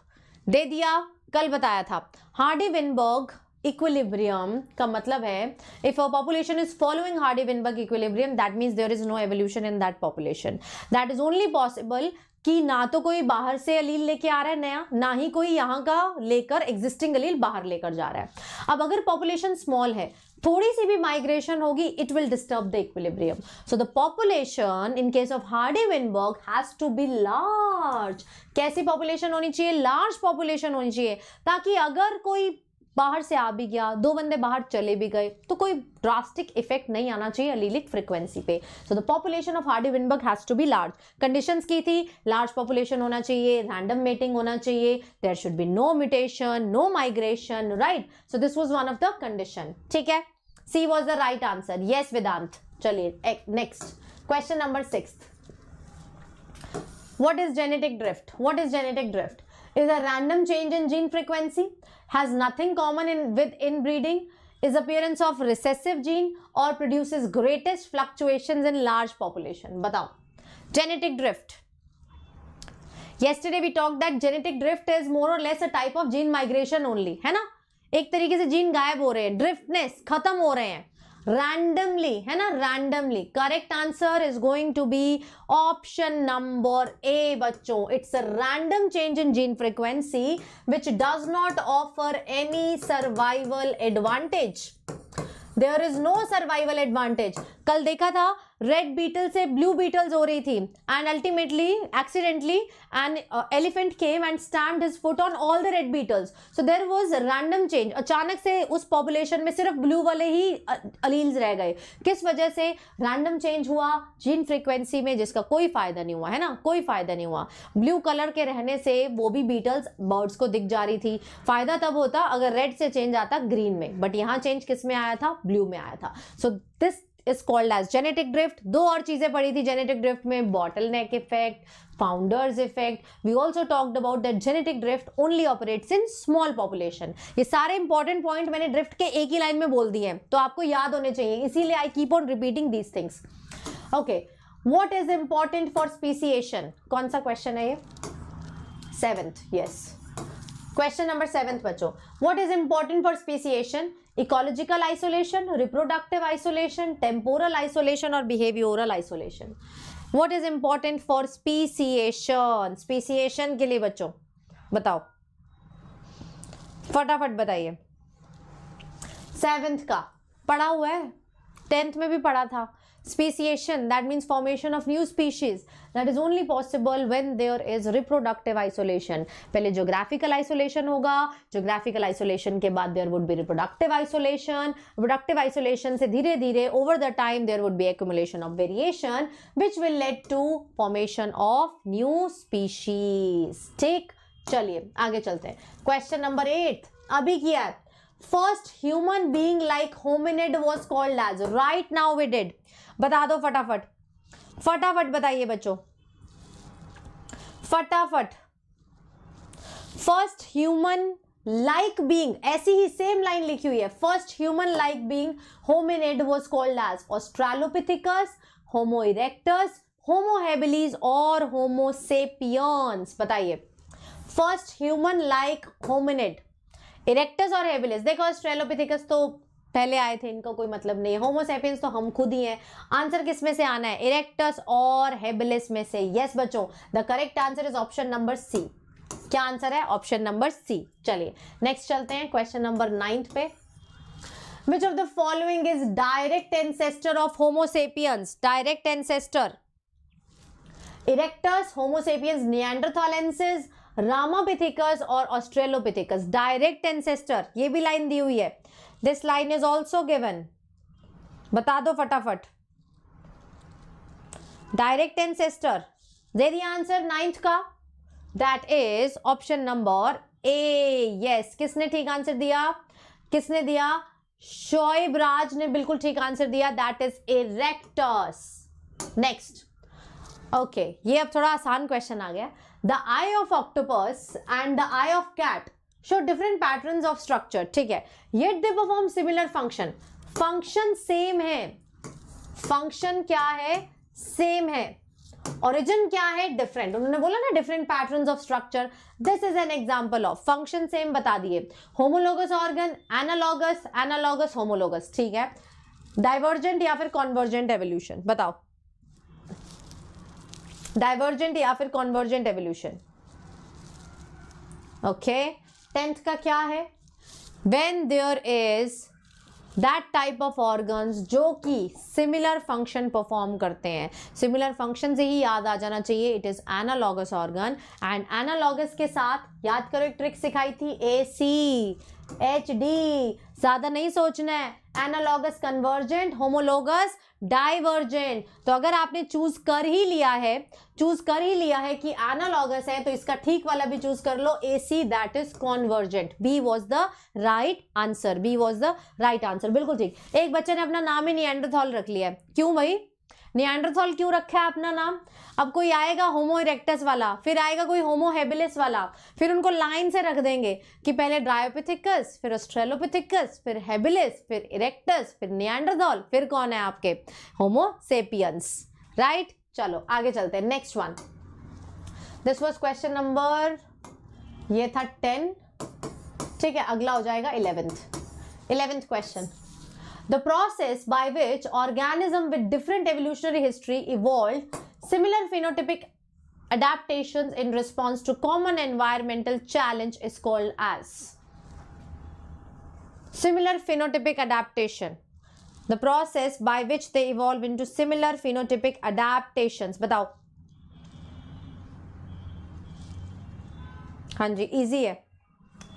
दे दिया कल बताया था हार्डी विनबर्ग इक्विलिब्रियम का मतलब है if a population is following Hardy Weinberg equilibrium that means there is no evolution in that population that is only possible कि ना तो कोई बाहर से अलील लेके आ रहा है नया ना ही कोई यहाँ का लेकर एग्जिस्टिंग अलील बाहर लेकर जा रहा है अब अगर पॉपुलेशन स्मॉल है थोड़ी सी भी माइग्रेशन होगी it will disturb the equilibrium so the population in case of Hardy Weinberg has to be large कैसी पॉपुलेशन होनी चाहिए लार्ज पॉपुलेशन होनी चाहिए ताकि अगर कोई बाहर से आ भी गया दो बंदे बाहर चले भी गए तो कोई ड्रास्टिक इफेक्ट नहीं आना चाहिए अलीलिक फ्रिक्वेंसी पे so the population of Hardy Weinberg has to be large condition की थी लार्ज पॉपुलेशन होना चाहिए रैंडम मेटिंग होना चाहिए there should be no mutation no migration right so this was one of the condition ठीक है C was the right answer yes Vedant चलिए next question number six what is genetic drift what is genetic drift is a random change in gene frequency, has nothing common in, with inbreeding, is appearance of recessive gene or produces greatest fluctuations in large population. Batao. Genetic drift. Yesterday we talked that genetic drift is more or less a type of gene migration only. hai na ek tarike se gene gayab ho rahe hain driftness khatam ho rahe hain randomly है ना randomly correct answer is going to be option number A बच्चों it's a random change in gene frequency which does not offer any survival advantage there is no survival advantage कल देखा था red beetle से blue beetles हो रही थी and ultimately accidentally and elephant came and stamped his foot on all the red beetles so there was random change अचानक से उस पॉपुलेशन में सिर्फ ब्लू वाले ही अलील्स uh, रह गए किस वजह से रैंडम चेंज हुआ जीन फ्रिक्वेंसी में जिसका कोई फायदा नहीं हुआ है ना कोई फायदा नहीं हुआ ब्लू कलर के रहने से वो भी बीटल्स बर्ड्स को दिख जा रही थी फायदा तब होता अगर रेड से चेंज आता ग्रीन में बट यहाँ चेंज किस में आया था ब्लू में आया था so this is called as genetic drift दो और चीज़ें पड़ी थी जेनेटिक ड्रिफ्ट में bottleneck effect founders effect we also talked about that genetic drift only operates in small population ये सारे इंपॉर्टेंट पॉइंट मैंने ड्रिफ्ट के एक ही लाइन में बोल दिए हैं तो आपको याद होने चाहिए इसीलिए I keep on repeating these things okay what is important for speciation कौन सा क्वेश्चन है ये seventh yes question number seventh बच्चों what is important for speciation ecological isolation reproductive isolation temporal isolation और behavioural isolation what is important for speciation speciation के लिए बच्चों बताओ फटाफट बताइए सेवेंथ का पढ़ा हुआ है टेंथ में भी पढ़ा था speciation that means formation of new species that is only possible when there is reproductive isolation pehle geographical isolation hoga geographical isolation ke baad there would be reproductive isolation reproductive isolation se dheere dheere over the time there would be accumulation of variation which will lead to formation of new species theek chaliye aage chalte hain question number eight अभी किया first human being like hominid was called as right now we did बता दो फटाफट फटाफट बताइए बच्चों फटाफट first human like being ऐसी ही सेम लाइन लिखी हुई है first human like being hominid was called as Australopithecus Homo erectus Homo और होमोसेपियंस बताइए first human like hominid erectus और हेबिलिस देखो ऑस्ट्रेलोपिथिकस तो पहले आए थे इनका कोई मतलब नहीं होमोसेपियंस तो हम खुद ही हैं आंसर किस में से आना है इरेक्टस और हेबिलिस में से यस बच्चों the correct answer is option number C क्या आंसर है ऑप्शन नंबर सी चलिए नेक्स्ट चलते हैं क्वेश्चन नंबर नाइन्थ पे which of the following is direct ancestor of Homo sapiens direct ancestor erectus Homo sapiens neanderthalensis Ramapithecus और ऑस्ट्रेलोपिथिकस डायरेक्ट एनसेस्टर ये भी line दी हुई है this line is also given बता दो फटाफट डायरेक्ट एंसेस्टर दे दी आंसर नाइन्थ का that is option number A yes किसने ठीक आंसर दिया किसने दिया शोएब राज ने बिल्कुल ठीक आंसर दिया that is erectus next okay ये अब थोड़ा आसान क्वेश्चन आ गया the eye of octopus and the eye of cat show different pattern of structure ठीक है yet they perform similar function function same है फंक्शन क्या है सेम है ओरिजिन क्या है डिफरेंट उन्होंने बोला ना different patterns of structure this is an example of function same बता दिए homologous organ analogous analogous homologous ठीक है डाइवर्जेंट या फिर कॉन्वर्जेंट एवोल्यूशन बताओ डाइवर्जेंट या फिर convergent evolution okay okay. Tenth का क्या है when there is that type of organs जो कि सिमिलर फंक्शन परफॉर्म करते हैं सिमिलर फंक्शन से ही याद आ जाना चाहिए it is analogous organ and analogous के साथ याद करो एक ट्रिक सिखाई थी ए सी एच डी ज़्यादा नहीं सोचना है एनालॉगस कन्वर्जेंट होमोलोगस डाइवर्जेंट तो अगर आपने चूज कर ही लिया है चूज कर ही लिया है कि एनालॉगस है तो इसका ठीक वाला भी चूज कर लो A C that is convergent B was the right answer B was the right answer बिल्कुल ठीक एक बच्चे ने अपना नाम ही नहीं नियंडरथॉल रख लिया है क्यों भाई नियंडरथॉल क्यों रखा है अपना नाम अब कोई आएगा होमो इरेक्टस वाला फिर आएगा कोई होमो हेबिलिस वाला फिर उनको लाइन से रख देंगे कि पहले ड्रायोपिथिकस फिर ऑस्ट्रेलोपिथिकस फिर हेबिलिस फिर इरेक्टस फिर नियंडरथॉल फिर कौन है आपके होमो सेपियंस राइट चलो आगे चलते हैं next one this was question number ये था टेन ठीक है अगला हो जाएगा eleventh eleventh question The process by which organism with different evolutionary history evolved similar phenotypic adaptations in response to common environmental challenge is called as similar phenotypic adaptation the process by which they evolve into similar phenotypic adaptations बताओ हाँ जी easy है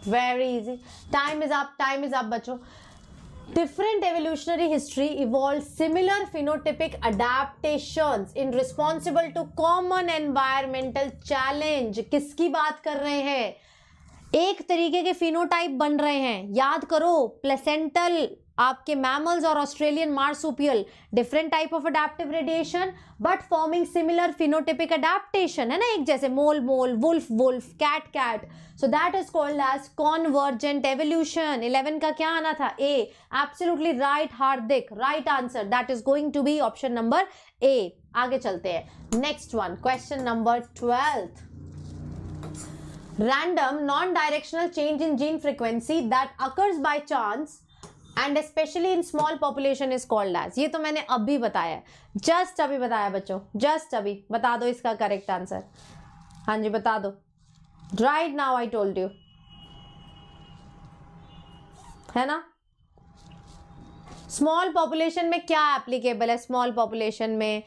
very easy time is up time is up बच्चों different evolutionary history evolved similar phenotypic adaptations in responsible to common environmental challenge किसकी बात कर रहे हैं एक तरीके के फिनोटाइप बन रहे हैं याद करो प्लेसेंटल आपके मैमल्स और Australian marsupial different type of adaptive radiation but forming similar phenotypic adaptation है ना एक जैसे mole mole wolf wolf cat cat so that is called as convergent evolution eleven का क्या आना था A absolutely right Hardik right answer that is going to be option number A आगे चलते हैं next one question number twelfth random non directional change in gene frequency that occurs by chance and specially in small population is called as ये तो मैंने अभी बताया just अभी बताया बच्चों जस्ट अभी बता दो इसका करेक्ट आंसर हाँ जी बता दो right now I told you है ना स्मॉल पॉपुलेशन में क्या एप्लीकेबल है स्मॉल पॉपुलेशन में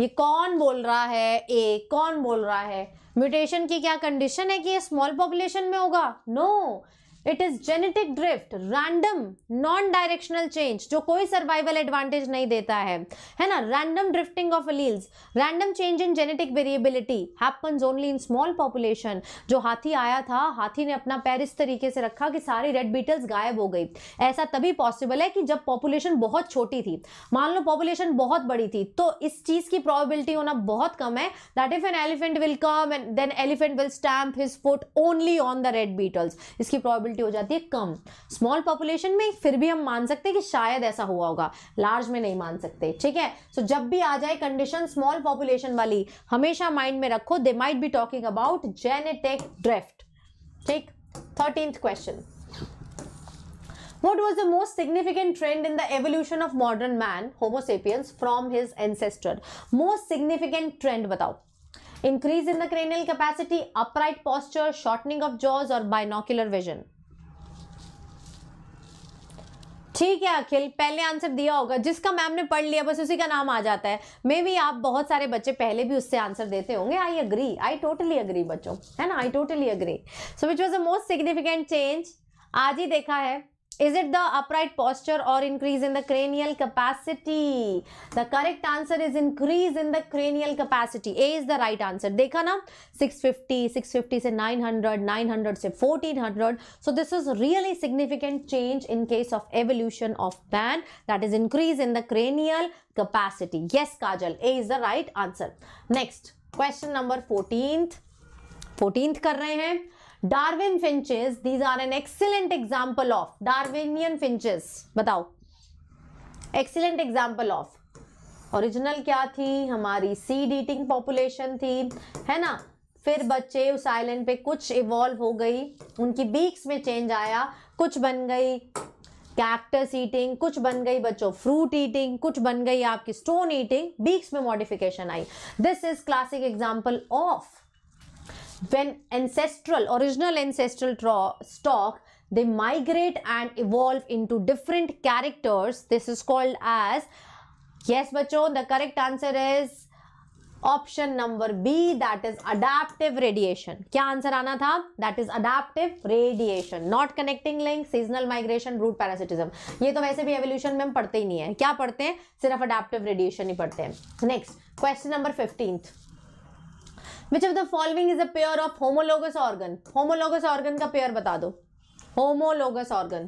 ये कौन बोल रहा है ए कौन बोल रहा है म्यूटेशन की क्या कंडीशन है कि ये स्मॉल पॉपुलेशन में होगा no no. It is genetic drift random non directional change जो कोई सर्वाइवल एडवांटेज नहीं देता है है ना random drifting of alleles random change in genetic variability happens only in small population जो हाथी आया था हाथी ने अपना पैर इस तरीके से रखा कि सारी रेड बीटल्स गायब हो गई ऐसा तभी पॉसिबल है कि जब पॉपुलेशन बहुत छोटी थी मान लो पॉपुलेशन बहुत बड़ी थी तो इस चीज की प्रोबेबिलिटी होना बहुत कम है that if an elephant will come and then elephant will stamp his foot only on the red beetles इसकी प्रॉबिलिटी प्रोबेबिलिटी हो जाती है कम स्मॉल पॉपुलेशन में फिर भी हम मान सकते हैं कि शायद ऐसा हुआ होगा लार्ज में नहीं मान सकते ठीक है सो so, जब भी आ जाए कंडीशन स्मॉल पॉपुलेशन वाली हमेशा माइंड में रखो they might be talking about genetic drift ठीक thirteen question What was the most significant trend in the evolution of modern man, Homo sapiens, from his ancestor? Most significant trend बताओ Increase in the cranial capacity, upright posture, shortening of jaws, or binocular vision? ठीक है अखिल पहले answer दिया होगा जिसका ma'am ने पढ़ लिया बस उसी का नाम आ जाता है मे भी आप बहुत सारे बच्चे पहले भी उससे आंसर देते होंगे I agree I totally agree बच्चों है ना I totally agree so which was a most significant change आज ही देखा है Is it the upright posture or increase in the cranial capacity? The correct answer is increase in the cranial capacity. A is the right answer. dekha na 650, 650 se 900, 900 se 1400. So this is really significant change in case of evolution of man. That is increase in the cranial capacity. Yes, Kajal. A is the right answer. Next, question number 14th. 14th kar rahe हैं Darwin finches these are an excellent example of Darwinian finches बताओ excellent example of original क्या थी हमारी seed eating population थी है ना फिर बच्चे उस आइलैंड पे कुछ इवॉल्व हो गई उनकी बीक्स में चेंज आया कुछ बन गई कैक्टस ईटिंग कुछ बन गई बच्चों फ्रूट ईटिंग कुछ बन गई आपकी स्टोन ईटिंग बीक्स में मॉडिफिकेशन आई this is classic example of when ancestral original ancestral stock they migrate and evolve into different characters this is called as yes bachcho the correct answer is option number B that is adaptive radiation क्या answer आना था that is adaptive radiation not connecting link seasonal migration route parasitism ये तो वैसे भी evolution में हम पढ़ते ही नहीं है क्या पढ़ते हैं सिर्फ अडेप्टिव रेडिएशन ही पढ़ते हैं next question number fifteenth which of the following is a pair of homologous organ homologous organ का पेयर बता दो होमोलोगस ऑर्गन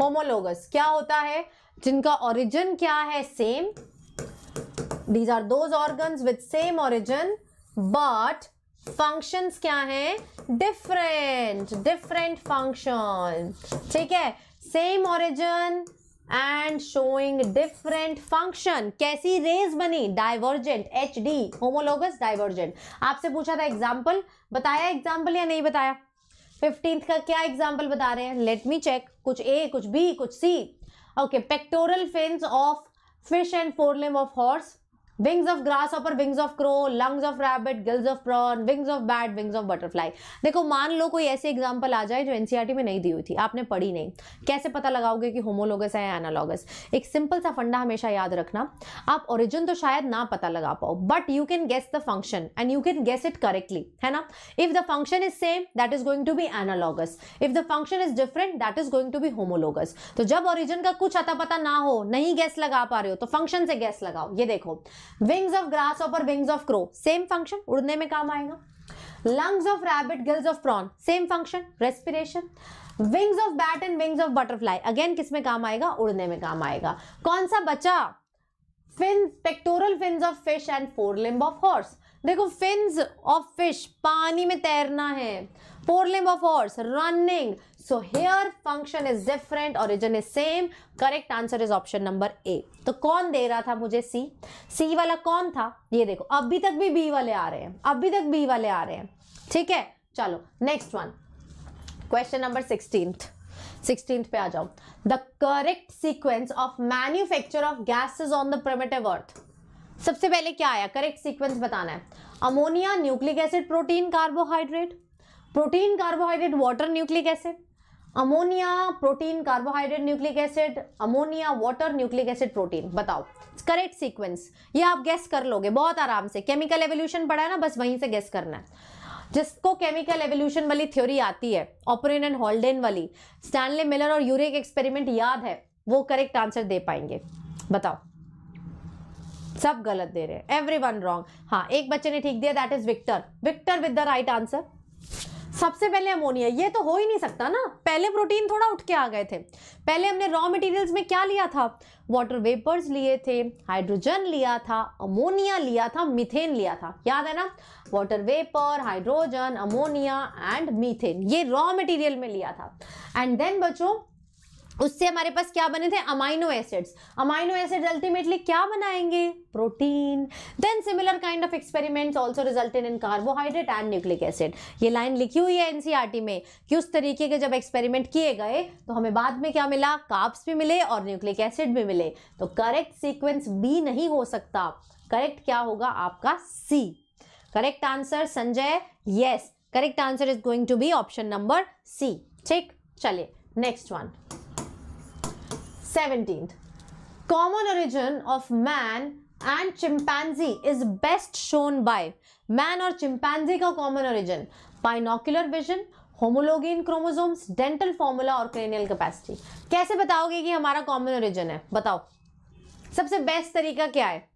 होमोलोगस क्या होता है जिनका ओरिजिन क्या है same these are those organ with same origin but functions क्या हैं डिफरेंट डिफरेंट फंक्शन ठीक है same origin and showing different function कैसी रेज बनी divergent H D homologous divergent आपसे पूछा था एग्जाम्पल बताया एग्जाम्पल या नहीं बताया फिफ्टींथ का क्या एग्जाम्पल बता रहे हैं लेट मी चेक कुछ ए कुछ बी कुछ C okay pectoral fins of fish and limb of horse wings of grasshopper wings of crow lungs of rabbit gills of prawn wings of bat wings of butterfly देखो मान लो कोई ऐसी example आ जाए जो NCERT e में नहीं दी हुई थी आपने पढ़ी नहीं कैसे पता लगाओगे कि होमोलोगस है या एनालॉगस एक सिंपल सा फंडा हमेशा याद रखना आप ओरिजिन तो शायद ना पता लगा पाओ but you can guess the function and you can guess it correctly है ना if the function is same that is going to be analogous if the function is different that is going to be homologous तो जब origin का कुछ अता पता ना हो नहीं गैस लगा पा रहे हो तो फंक्शन से गैस लगाओ ये देखो wings of grasshopper wings of crow same function उड़ने में काम आएगा lungs of rabbit gills of prawn same function respiration wings of bat and wings of butterfly again किस में काम आएगा उड़ने में काम आएगा कौन सा बचा fins pectoral fins of fish and fore limb of horse देखो फिंस ऑफ फिश पानी में तैरना है Portland of horse, running. So here function is different, origin is same. Correct answer is option number A. तो कौन दे रहा था मुझे C? C वाला कौन था ये देखो अभी तक भी B वाले आ रहे हैं अभी तक B वाले आ रहे हैं ठीक है चलो next one question number sixteen sixteen पे आ जाओ the correct sequence of manufacture of gases on the primitive earth सबसे पहले क्या आया करेक्ट सीक्वेंस बताना है ammonia nucleic acid protein carbohydrate protein carbohydrate water nucleic acid ammonia protein carbohydrate nucleic acid ammonia water nucleic acid protein बताओ correct sequence ये आप guess कर लोगे बहुत आराम से केमिकल एवोल्यूशन पढ़ा है ना बस वहीं से गेस करना है जिसको केमिकल एवोल्यूशन वाली थ्योरी आती है ऑपरेन एंड होल्डेन वाली स्टैनले मिलर और यूरिक एक्सपेरिमेंट याद है वो करेक्ट आंसर दे पाएंगे बताओ सब गलत दे रहे हैं एवरी वन रॉन्ग हाँ एक बच्चे ने ठीक दिया that is Victor Victor with the right answer सबसे पहले अमोनिया ये तो हो ही नहीं सकता ना पहले प्रोटीन थोड़ा उठ के आ गए थे पहले हमने रॉ मटेरियल्स में क्या लिया था वाटर वेपर्स लिए थे हाइड्रोजन लिया था अमोनिया लिया था मीथेन लिया था याद है ना water vapour hydrogen ammonia and methane ये रॉ मटेरियल में लिया था एंड देन बच्चों उससे हमारे पास क्या बने थे amino acids amino acids ultimately क्या बनाएंगे protein then similar kind of experiments also resulted in carbohydrate and nucleic acid ये लाइन लिखी हुई है एनसीईआरटी e में कि उस तरीके के जब एक्सपेरिमेंट किए गए तो हमें बाद में क्या मिला काप्स भी मिले और न्यूक्लिक एसिड भी मिले तो करेक्ट सिक्वेंस बी नहीं हो सकता करेक्ट क्या होगा आपका C correct answer Sanjay yes correct answer is going to be option number C ठीक चलिए next one 17th. Common origin of man and chimpanzee is best shown by man और chimpanzee का common origin binocular vision homologous chromosomes dental formula और cranial capacity कैसे बताओगे कि हमारा common origin है बताओ सबसे बेस्ट तरीका क्या है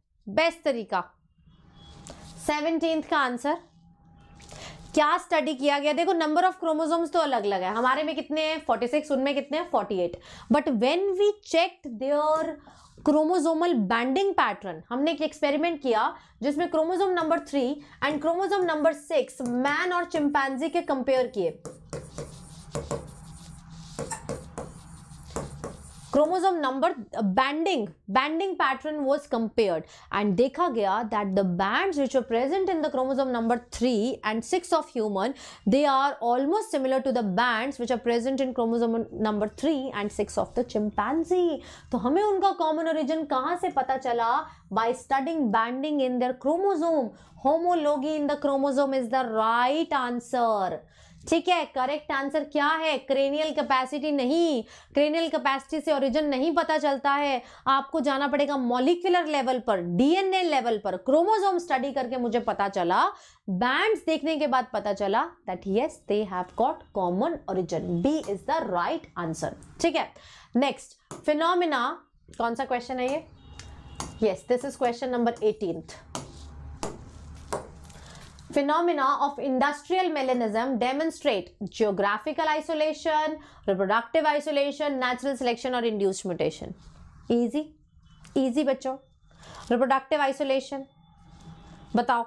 बेस्ट तरीका सेवनटीन्थ का आंसर क्या स्टडी किया गया देखो नंबर ऑफ क्रोमोजोम्स तो अलग अलग है हमारे में कितने हैं सिक्स उनमें कितने हैं eight but when we check their chromosomal banding pattern हमने एक एक्सपेरिमेंट किया जिसमें chromosome number three and chromosome number six man और चिंपैंजी के कंपेयर किए chromosome number banding banding pattern was compared and देखा गया that the band which are present in the chromosome number three and six of human they are almost similar to the band which are present in chromosome number three and six of the chimpanzee तो हमें उनका common origin कहाँ से पता चला by studying banding in their chromosome homology in the chromosome is the right answer ठीक है correct answer क्या है क्रेनियल कैपेसिटी नहीं क्रेनियल कैपेसिटी से ओरिजिन नहीं पता चलता है आपको जाना पड़ेगा मॉलिक्यूलर लेवल पर डीएनए लेवल पर क्रोमोजोम स्टडी करके मुझे पता चला बैंड्स देखने के बाद पता चला that yes they have got common origin B is the right answer ठीक है नेक्स्ट फिनोमिना कौन सा क्वेश्चन है ये yes this is question number eighteen Phenomena of industrial melanism demonstrate geographical isolation, reproductive isolation, natural selection or induced mutation. Easy, easy bachcho reproductive isolation batao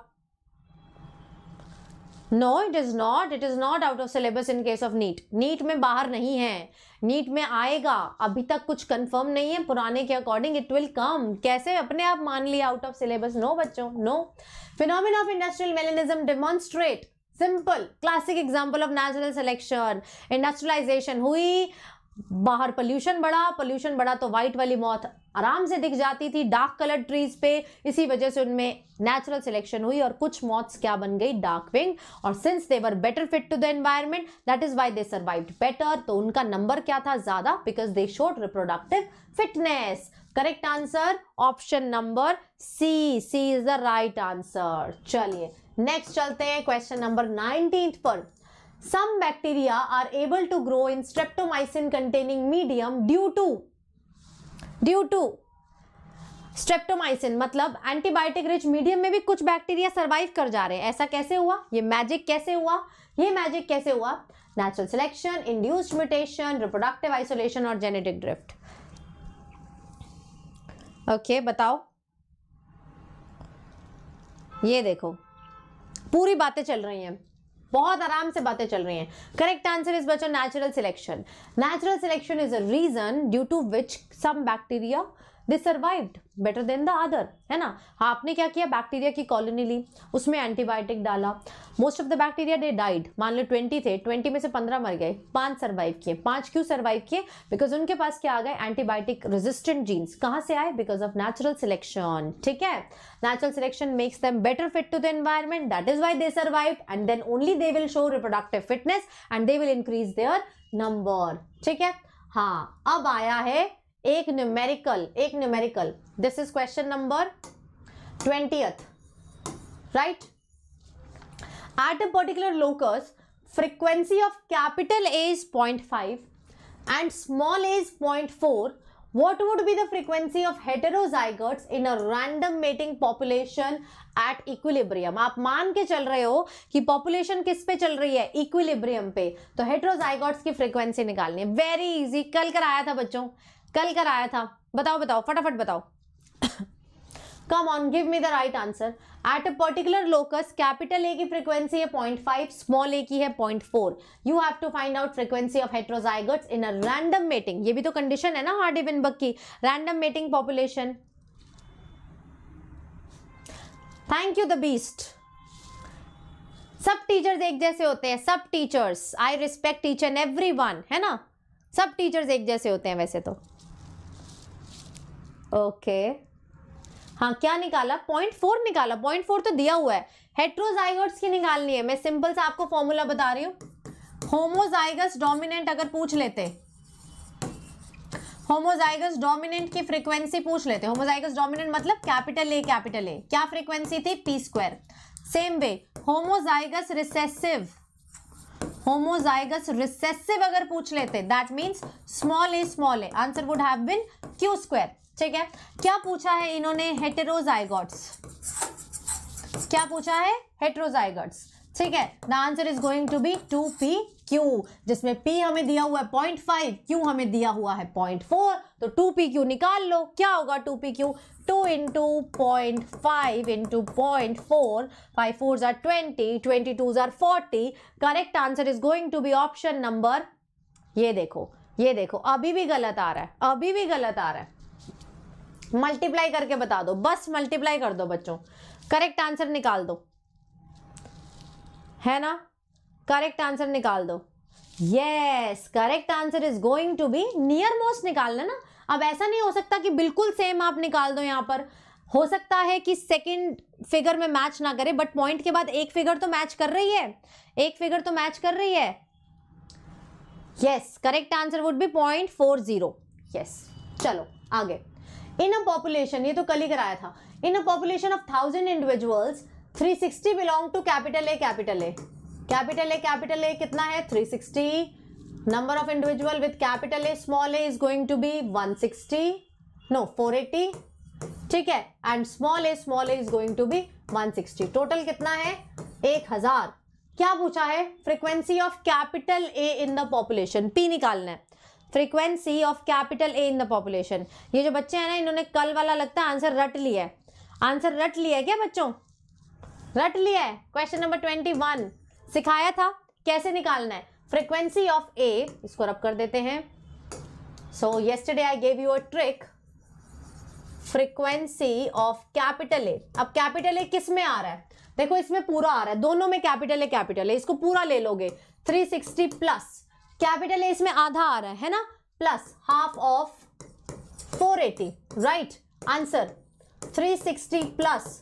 no it is not it is not out of syllabus in case of neat neat mein bahar nahi hai NEET में आएगा अभी तक कुछ confirm नहीं है पुराने के according it will come कैसे अपने आप मान लिया आउट ऑफ सिलेबस नो बच्चों no phenomenon of industrial melanism demonstrate simple classic example of natural selection industrialisation हुई बाहर पोल्यूशन बढ़ा पोल्यूशन बढ़ा तो व्हाइट वाली मौत आराम से दिख जाती थी डार्क कलर ट्रीज पे इसी वजह से उनमें नेचुरल सिलेक्शन हुई और कुछ मौत क्या बन गई डार्क विंग और since they were better fit to the environment that is why they survive better तो उनका नंबर क्या था ज्यादा because they showed reproductive fitness correct answer option number C C is the right answer चलिए next चलते हैं question number nineteen पर some bacteria are able to grow in streptomycin containing medium due to due to streptomycin मतलब antibiotic rich medium में भी कुछ bacteria survive कर जा रहे हैं ऐसा कैसे हुआ ये मैजिक कैसे हुआ ये मैजिक कैसे हुआ natural selection induced mutation reproductive isolation और जेनेटिक ड्रिफ्ट ओके बताओ ये देखो पूरी बातें चल रही हैं बहुत आराम से बातें चल रही हैं करेक्ट आंसर इज बच्चों natural selection natural selection is a reason due to which some bacteria they survived better than the other है ना आपने क्या किया बैक्टीरिया की कॉलोनी ली उसमें एंटीबायोटिक डाला most of the bacteria they died मान लो ट्वेंटी थे ट्वेंटी में से पंद्रह मर गए पांच सर्वाइव किए पांच क्यों सर्वाइव किए बिकॉज उनके पास क्या आ गए एंटीबायोटिक रेजिस्टेंट जीन्स कहाँ से आए बिकॉज ऑफ नेचुरल सिलेक्शन ठीक है natural selection makes them better fit to the environment that is why they survive and then only they will show reproductive fitness and they will increase their number ठीक है हाँ अब आया है एक numerical एक numerical this is question number twenty right at a particular locus frequency of capital A is point five and small A is point four what would be the frequency of heterozygotes in a random mating population at equilibrium आप मान के चल रहे हो कि population किस पे चल रही है इक्विलिब्रियम पे तो हेटेरोजाइगर्ट्स की फ्रिक्वेंसी निकालनी है वेरी इजी कल कराया था बच्चों कल कर आया था बताओ बताओ फटाफट बताओ come on give me the right answer at a particular locus capital A की फ्रीक्वेंसी है पॉइंट फाइव स्मॉल ए की है point four you have to find out frequency of heterozygotes in a random mating ये भी तो condition है ना even बक की random mating population thank you the best सब टीचर्स एक जैसे होते हैं सब teachers I respect teacher everyone है ना सब टीचर्स एक जैसे होते हैं वैसे तो ओके हाँ क्या निकाला पॉइंट फोर निकाला पॉइंट फोर तो दिया हुआ है हेट्रोजाइगर्स की निकालनी है मैं सिंपल से आपको फॉर्मूला बता रही हूँ होमोजाइगस डोमिनेंट अगर पूछ लेते होमोजाइगस डोमिनेंट की फ्रीक्वेंसी पूछ लेते होमोजाइगस डोमिनेंट मतलब कैपिटल ए कैपिटल ए क्या फ्रीक्वेंसी थी P square same way homozygous recessive homozygous recessive अगर पूछ लेते that means small A small A answer would have been Q square ठीक है क्या पूछा है इन्होंने हेटेरोजाइगॉट्स क्या पूछा है हेटेरोजाइगॉट्स ठीक है the answer is going to be two P Q जिसमें पी हमें दिया हुआ है पॉइंट फाइव क्यू हमें दिया हुआ है पॉइंट फोर तो टू पी क्यू निकाल लो क्या होगा two P Q two into point five into point four five four जार ट्वेंटी ट्वेंटी टू जार forty correct answer is going to be option number ये देखो ये देखो अभी भी गलत आ रहा है अभी भी गलत आ रहा है मल्टीप्लाई करके बता दो बस मल्टीप्लाई कर दो बच्चों करेक्ट आंसर निकाल दो है ना करेक्ट आंसर निकाल दो yes correct answer is going to be near most निकालना ना अब ऐसा नहीं हो सकता कि बिल्कुल सेम आप निकाल दो यहां पर हो सकता है कि सेकंड फिगर में मैच ना करे बट पॉइंट के बाद एक फिगर तो मैच कर रही है एक फिगर तो मैच कर रही है yes correct answer would be point four zero yes चलो आगे इन अ पॉपुलेशन ये तो कल ही कराया था in a population of thousand individuals 360 belong to capital A capital A capital A capital A कितना है 360 number of individual with capital A small A is going to be 160 no 480 ठीक है and small A small A is going to be 160 total कितना है 1000 क्या पूछा है frequency of capital A in the population P निकालना है frequency of capital A in the population ये जो बच्चे हैं ना इन्होंने कल वाला लगता है आंसर रट लिया है आंसर रट लिया है क्या बच्चों रट लिया है क्वेश्चन नंबर ट्वेंटी वन सिखाया था कैसे निकालना है फ्रीक्वेंसी ऑफ ए इसको रब कर देते हैं so yesterday I gave you a trick frequency of capital A अब कैपिटल ए किस में आ रहा है देखो इसमें पूरा आ रहा है दोनों में कैपिटल ए कैपिटल है इसको पूरा ले लोगे 360 प्लस कैपिटल ए इसमें आधा आ रहा है ना plus half of 480 right answer 360 plus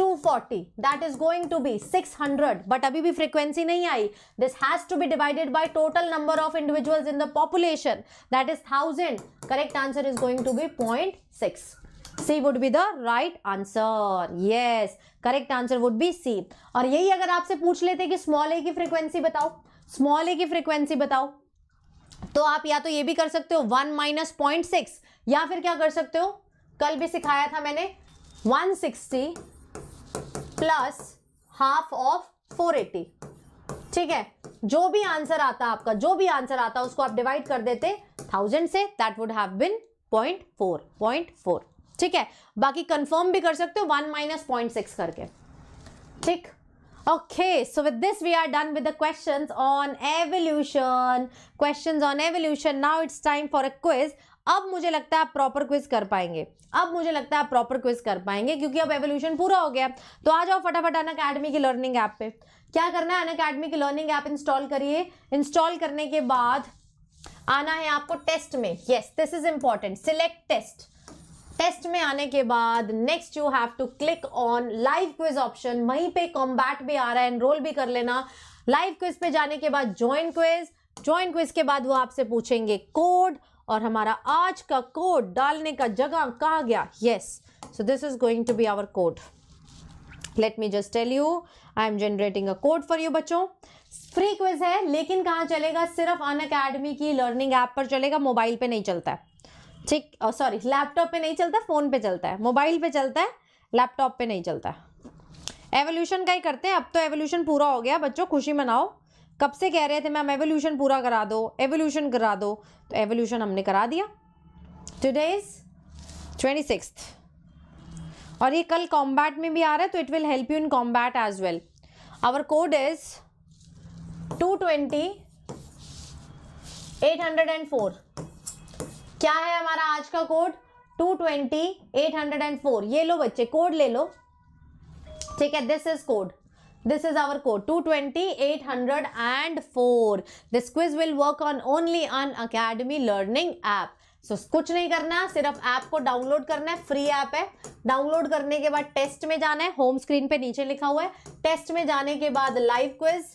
240 that is going to be 600 but अभी भी frequency नहीं आई this has to be divided by total number of individuals in the population that is 1000 correct answer is going to be 0.6 C would be the right answer. Yes, correct answer would be C. और यही अगर आपसे पूछ लेते कि small A की frequency बताओ small A की फ्रीक्वेंसी बताओ तो आप या तो ये भी कर सकते हो वन माइनस पॉइंट सिक्स या फिर क्या कर सकते हो कल भी सिखाया था मैंने one sixty plus half of four eighty ठीक है जो भी आंसर आता आपका जो भी आंसर आता उसको आप डिवाइड कर देते थाउजेंड से that would have been point four point four ठीक है बाकी कंफर्म भी कर सकते हो वन माइनस पॉइंट सिक्स करके ठीक Okay, so with this we are done with the questions on evolution. Questions on evolution. Now it's time for a quiz. अब मुझे लगता है आप प्रॉपर क्विज कर पाएंगे अब मुझे लगता है आप प्रॉपर क्विज कर पाएंगे क्योंकि अब एवोल्यूशन पूरा हो गया तो आ जाओ फटाफट अन अकेडमी की लर्निंग ऐप पे क्या करना है अन अकेडमी की लर्निंग ऐप इंस्टॉल करिए इंस्टॉल करने के बाद आना है आपको टेस्ट में yes this is important select test test में आने के बाद next you have to click on live quiz option वहीं पे कॉम्बैट भी आ रहा है एनरोल भी कर लेना लाइव क्विज पे जाने के बाद ज्वाइन क्विज ज्वाइन क्विज के बाद वो आपसे पूछेंगे कोड और हमारा आज का कोड डालने का जगह कहा गया yes so this is going to be our code let me just tell you I am generating a code for you बच्चों फ्री क्विज है लेकिन कहाँ चलेगा सिर्फ अन अकेडमी की लर्निंग ऐप पर चलेगा मोबाइल पे नहीं चलता है ठीक और सॉरी लैपटॉप पे नहीं चलता फ़ोन पे चलता है मोबाइल पे चलता है लैपटॉप पे नहीं चलता एवोल्यूशन का ही करते हैं अब तो एवोल्यूशन पूरा हो गया बच्चों खुशी मनाओ कब से कह रहे थे मैम एवोल्यूशन पूरा करा दो एवोल्यूशन करा दो तो एवोल्यूशन हमने करा दिया टुडे इज़ ट्वेंटी सिक्स और ये कल कॉम्बैट में भी आ रहा है तो it will help you in combat as well our code is two twenty eight hundred and four क्या है हमारा आज का code two twenty eight hundred and four ये लो बच्चे कोड ले लो ठीक है this is code this is our code 220804 this quiz will work on only on academy learning app so कुछ नहीं करना सिर्फ ऐप को डाउनलोड करना है फ्री ऐप है डाउनलोड करने के बाद टेस्ट में जाना है होम स्क्रीन पे नीचे लिखा हुआ है टेस्ट में जाने के बाद लाइव क्विज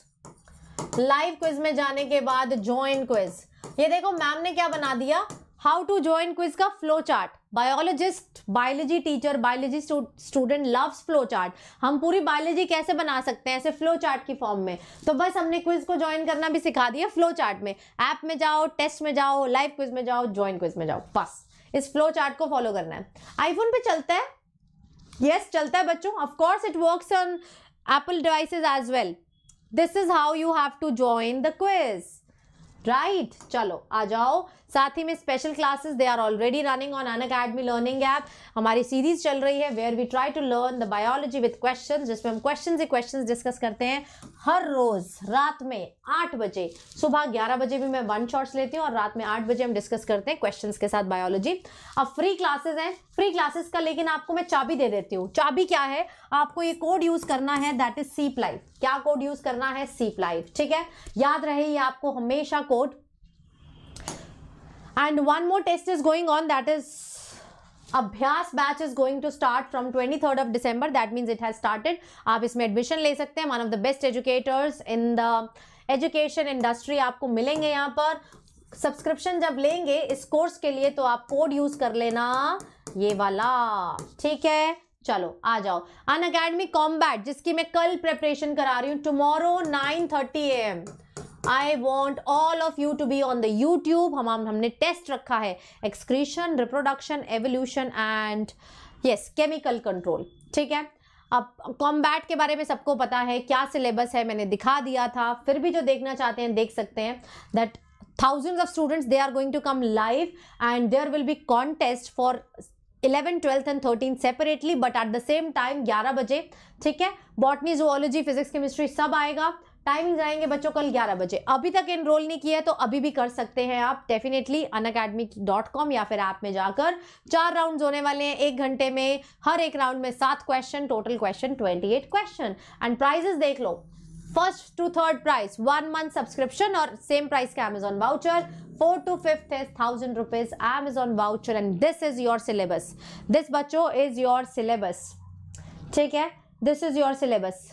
लाइव क्विज में जाने के बाद ज्वाइन क्विज ये देखो मैम ने क्या बना दिया हाउ टू ज्वाइन क्विज का flow chart biologist biology teacher biology student loves flow chart हम पूरी बायोलॉजी कैसे बना सकते हैं ऐसे फ्लो चार्ट की फॉर्म में तो बस हमने क्विज को ज्वाइन करना भी सिखा दिया फ्लो चार्ट में ऐप में जाओ टेस्ट में जाओ लाइव क्विज में जाओ ज्वाइन क्विज में जाओ बस इस फ्लो चार्ट को फॉलो करना है आईफोन पे चलता है यस yes, चलता है बच्चों of course it work on Apple devices as well this is how you have to join the quiz right चलो आ जाओ साथ ही में special classes they are already running on Unacademy learning app हमारी सीरीज चल रही है where we try to learn the biology with question जिसमें हम क्वेश्चन ही क्वेश्चन डिस्कस करते हैं हर रोज रात में आठ बजे सुबह ग्यारह बजे भी मैं वन शॉट्स लेती हूँ और रात में आठ बजे हम डिस्कस करते हैं क्वेश्चन के साथ बायोलॉजी अब फ्री क्लासेज हैं फ्री क्लासेस का लेकिन आपको मैं चाबी दे देती हूँ चाबी क्या है आपको ये कोड यूज करना है दैट इज सीप लाइफ क्या कोड यूज करना है सीप लाइफ ठीक है याद रहे ये आपको हमेशा code and one more test is going on that is Abhyas batch is going to start from third of December that means it has started आप इसमें एडमिशन ले सकते हैं one of the best educators in the education industry आपको मिलेंगे यहाँ पर subscription जब लेंगे इस कोर्स के लिए तो आप कोड यूज कर लेना ये वाला ठीक है चलो आ जाओ अन अकेडमी कॉम्बैट जिसकी मैं कल प्रेपरेशन करा रही हूँ tomorrow nine thirty AM I want all of you to be on the YouTube हम हमने टेस्ट रखा है excretion reproduction evolution and yes chemical control ठीक है अब कॉम्बैट के बारे में सबको पता है क्या सिलेबस है मैंने दिखा दिया था फिर भी जो देखना चाहते हैं देख सकते हैं that thousand of students they are going to come live and there will be contest for 11 twelfth and 13 separately but at the same time 11 बजे ठीक है बॉटनी जुअलॉजी फिजिक्स केमिस्ट्री सब आएगा टाइमिंग आएंगे बच्चों कल 11 बजे अभी तक एनरोल नहीं किया है तो अभी भी कर सकते हैं आप डेफिनेटली अन या फिर ऐप में जाकर चार राउंड होने वाले हैं एक घंटे में हर एक राउंड में सात question total question twenty question and prizes देख लो first to third price one month subscription और सेम प्राइस का Amazon voucher four to fifth is thousand rupees Amazon voucher and this is your syllabus this बच्चो is your syllabus ठीक है this is your syllabus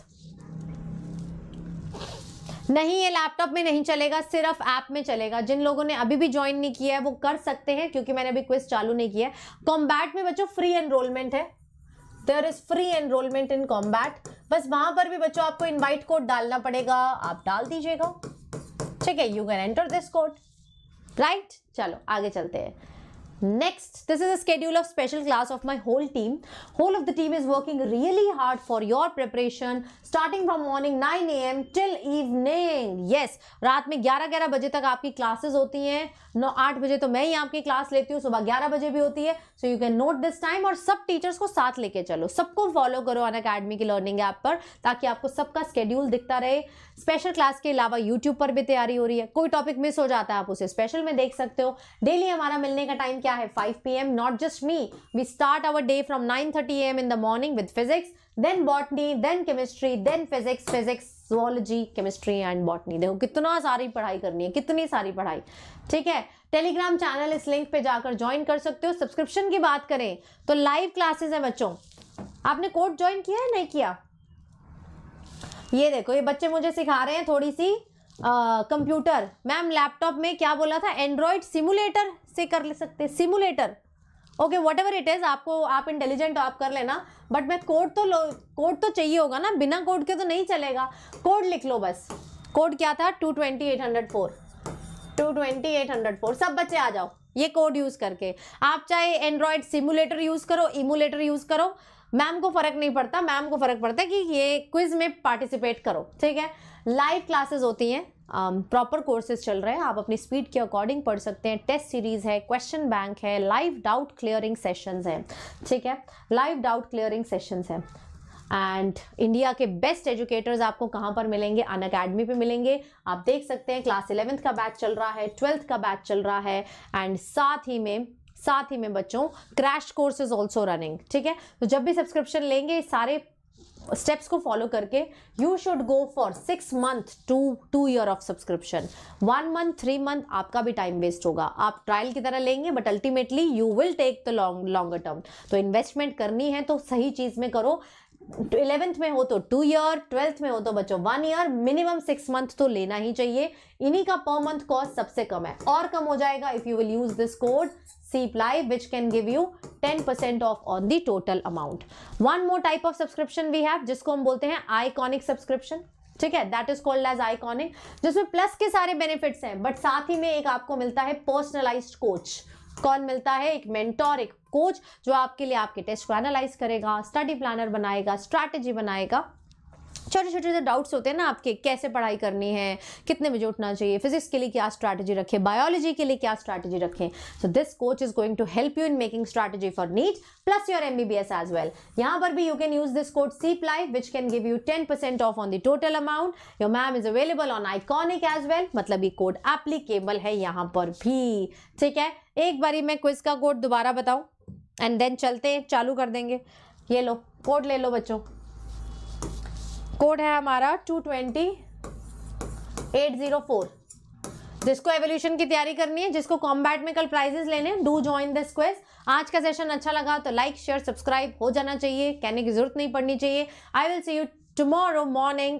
नहीं ये laptop में नहीं चलेगा सिर्फ ऐप में चलेगा जिन लोगों ने अभी भी ज्वाइन नहीं किया है वो कर सकते हैं क्योंकि मैंने अभी क्विज चालू नहीं किया है कॉम्बैट में बच्चों फ्री एनरोलमेंट है there is free enrolment in combat बस वहां पर भी बच्चों आपको इन्वाइट कोड डालना पड़ेगा आप डाल दीजिएगा ठीक है you can enter this code right चलो आगे चलते हैं Next, this is a schedule of special class of my whole team. Whole of the team is working really hard for your preparation starting from morning 9 a.m. till evening. Yes, रात में 11-11 बजे तक आपकी classes होती नौ आठ बजे तो मैं ही आपकी क्लास लेती हूँ सुबह ग्यारह बजे भी होती है so you can note this time और सब टीचर्स को साथ लेके चलो सबको फॉलो करो अन अकेडमी की लर्निंग ऐप पर ताकि आपको सबका स्केड्यूल दिखता रहे स्पेशल क्लास के अलावा यूट्यूब पर भी तैयारी हो रही है कोई टॉपिक मिस हो जाता है आप उसे स्पेशल में देख सकते हो डेली हमारा मिलने का टाइम क्या है five P am not just me we start our day from nine thirty M in the morning with physics then botany then chemistry then physics physics zoology chemistry and botany देखो कितना सारी पढ़ाई करनी है कितनी सारी पढ़ाई ठीक है टेलीग्राम चैनल इस लिंक पे जाकर ज्वाइन कर सकते हो सब्सक्रिप्शन की बात करें तो लाइव क्लासेस है बच्चों आपने कोर्ट ज्वाइन किया है नहीं किया ये देखो ये बच्चे मुझे सिखा रहे हैं थोड़ी सी कंप्यूटर मैम लैपटॉप में क्या बोला था एंड्रॉयड सिमुलेटर से कर ले सकते simulator okay whatever it is आपको आप इंटेलिजेंट हो आप कर लेना बट मैं कोड तो कोड तो चाहिए होगा ना बिना कोड के तो नहीं चलेगा कोड लिख लो बस कोड क्या था two twenty eight hundred four two twenty eight hundred four सब बच्चे आ जाओ ये कोड यूज़ करके आप चाहे एंड्रॉयड सिमुलेटर यूज़ करो इमुलेटर यूज़ करो मैम को फ़र्क नहीं पड़ता मैम को फ़र्क पड़ता है कि ये क्विज़ में पार्टिसिपेट करो ठीक है लाइव क्लासेस होती हैं प्रॉपर um, कोर्सेज चल रहे हैं आप अपनी स्पीड के अकॉर्डिंग पढ़ सकते हैं टेस्ट सीरीज़ है क्वेश्चन बैंक है लाइव डाउट क्लियरिंग सेशंस है ठीक है लाइव डाउट क्लियरिंग सेशंस है एंड इंडिया के बेस्ट एजुकेटर्स आपको कहाँ पर मिलेंगे अन अकेडमी पर मिलेंगे आप देख सकते हैं क्लास इलेवेंथ का बैच चल रहा है ट्वेल्थ का बैच चल रहा है एंड साथ ही में साथ ही में बच्चों क्रैश इज ऑल्सो रनिंग ठीक है तो जब भी सब्सक्रिप्शन लेंगे सारे स्टेप्स को फॉलो करके you should go for six month to two year of subscription one month three month आपका भी टाइम वेस्ट होगा आप ट्रायल की तरह लेंगे but ultimately you will take the long longer term तो इन्वेस्टमेंट करनी है तो सही चीज़ में करो इलेवेंथ में हो तो टू ईयर ट्वेल्थ में हो तो बच्चों one year minimum six month तो लेना ही चाहिए इन्हीं का पर मंथ कॉस्ट सबसे कम है और कम हो जाएगा if you will use this code cply which can give you 10% off on the total amount one more type of subscription we have जिसको हम बोलते हैं iconic subscription ठीक है that is called as iconic जिसमें प्लस के सारे benefits हैं बट साथ ही में एक आपको मिलता है पर्सनलाइज्ड कोच कौन मिलता है एक मेंटोर एक कोच जो आपके लिए आपके टेस्ट को एनालाइज करेगा स्टडी प्लानर बनाएगा स्ट्रैटेजी बनाएगा छोटे छोटे से डाउट्स होते हैं ना आपके कैसे पढ़ाई करनी है कितने बजे उठना चाहिए फिजिक्स के लिए क्या स्ट्रैटेजी रखें बायोलॉजी के लिए क्या स्ट्रैटेजी रखें so this coach is going to help you in making strategy for NEET plus your M B B S as well यहाँ पर भी you can use this code C ply which can give you ten percent off on the total amount your ma'am is available on iconic as well मतलब ये code applicable है यहाँ पर भी ठीक है एक बारी मैं क्विज का कोड दोबारा बताऊँ एंड देन चलते चालू कर देंगे ये लो कोड ले लो बच्चों कोड है हमारा two twenty eight zero four जिसको एवोल्यूशन की तैयारी करनी है जिसको कॉम्बैट में कल प्राइजेस लेने डू ज्वाइन दिस क्वेज आज का सेशन अच्छा लगा तो लाइक शेयर सब्सक्राइब हो जाना चाहिए कहने की जरूरत नहीं पड़नी चाहिए I will see you tomorrow morning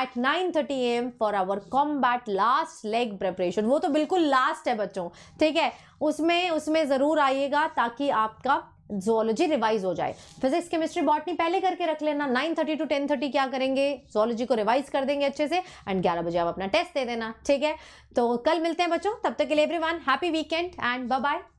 at nine thirty AM for our combat last leg preparation वो तो बिल्कुल लास्ट है बच्चों ठीक है उसमें उसमें ज़रूर आइएगा ताकि आपका जोलॉजी रिवाइज हो जाए फिजिक्स केमिस्ट्री बॉटनी पहले करके रख लेना 9:30 टू थर्टी क्या करेंगे जोलॉजी को रिवाइज कर देंगे अच्छे से एंड ग्यारह बजे आप अपना टेस्ट दे देना ठीक है तो कल मिलते हैं बच्चों तब तक के लिए everyone happy weekend and bye bye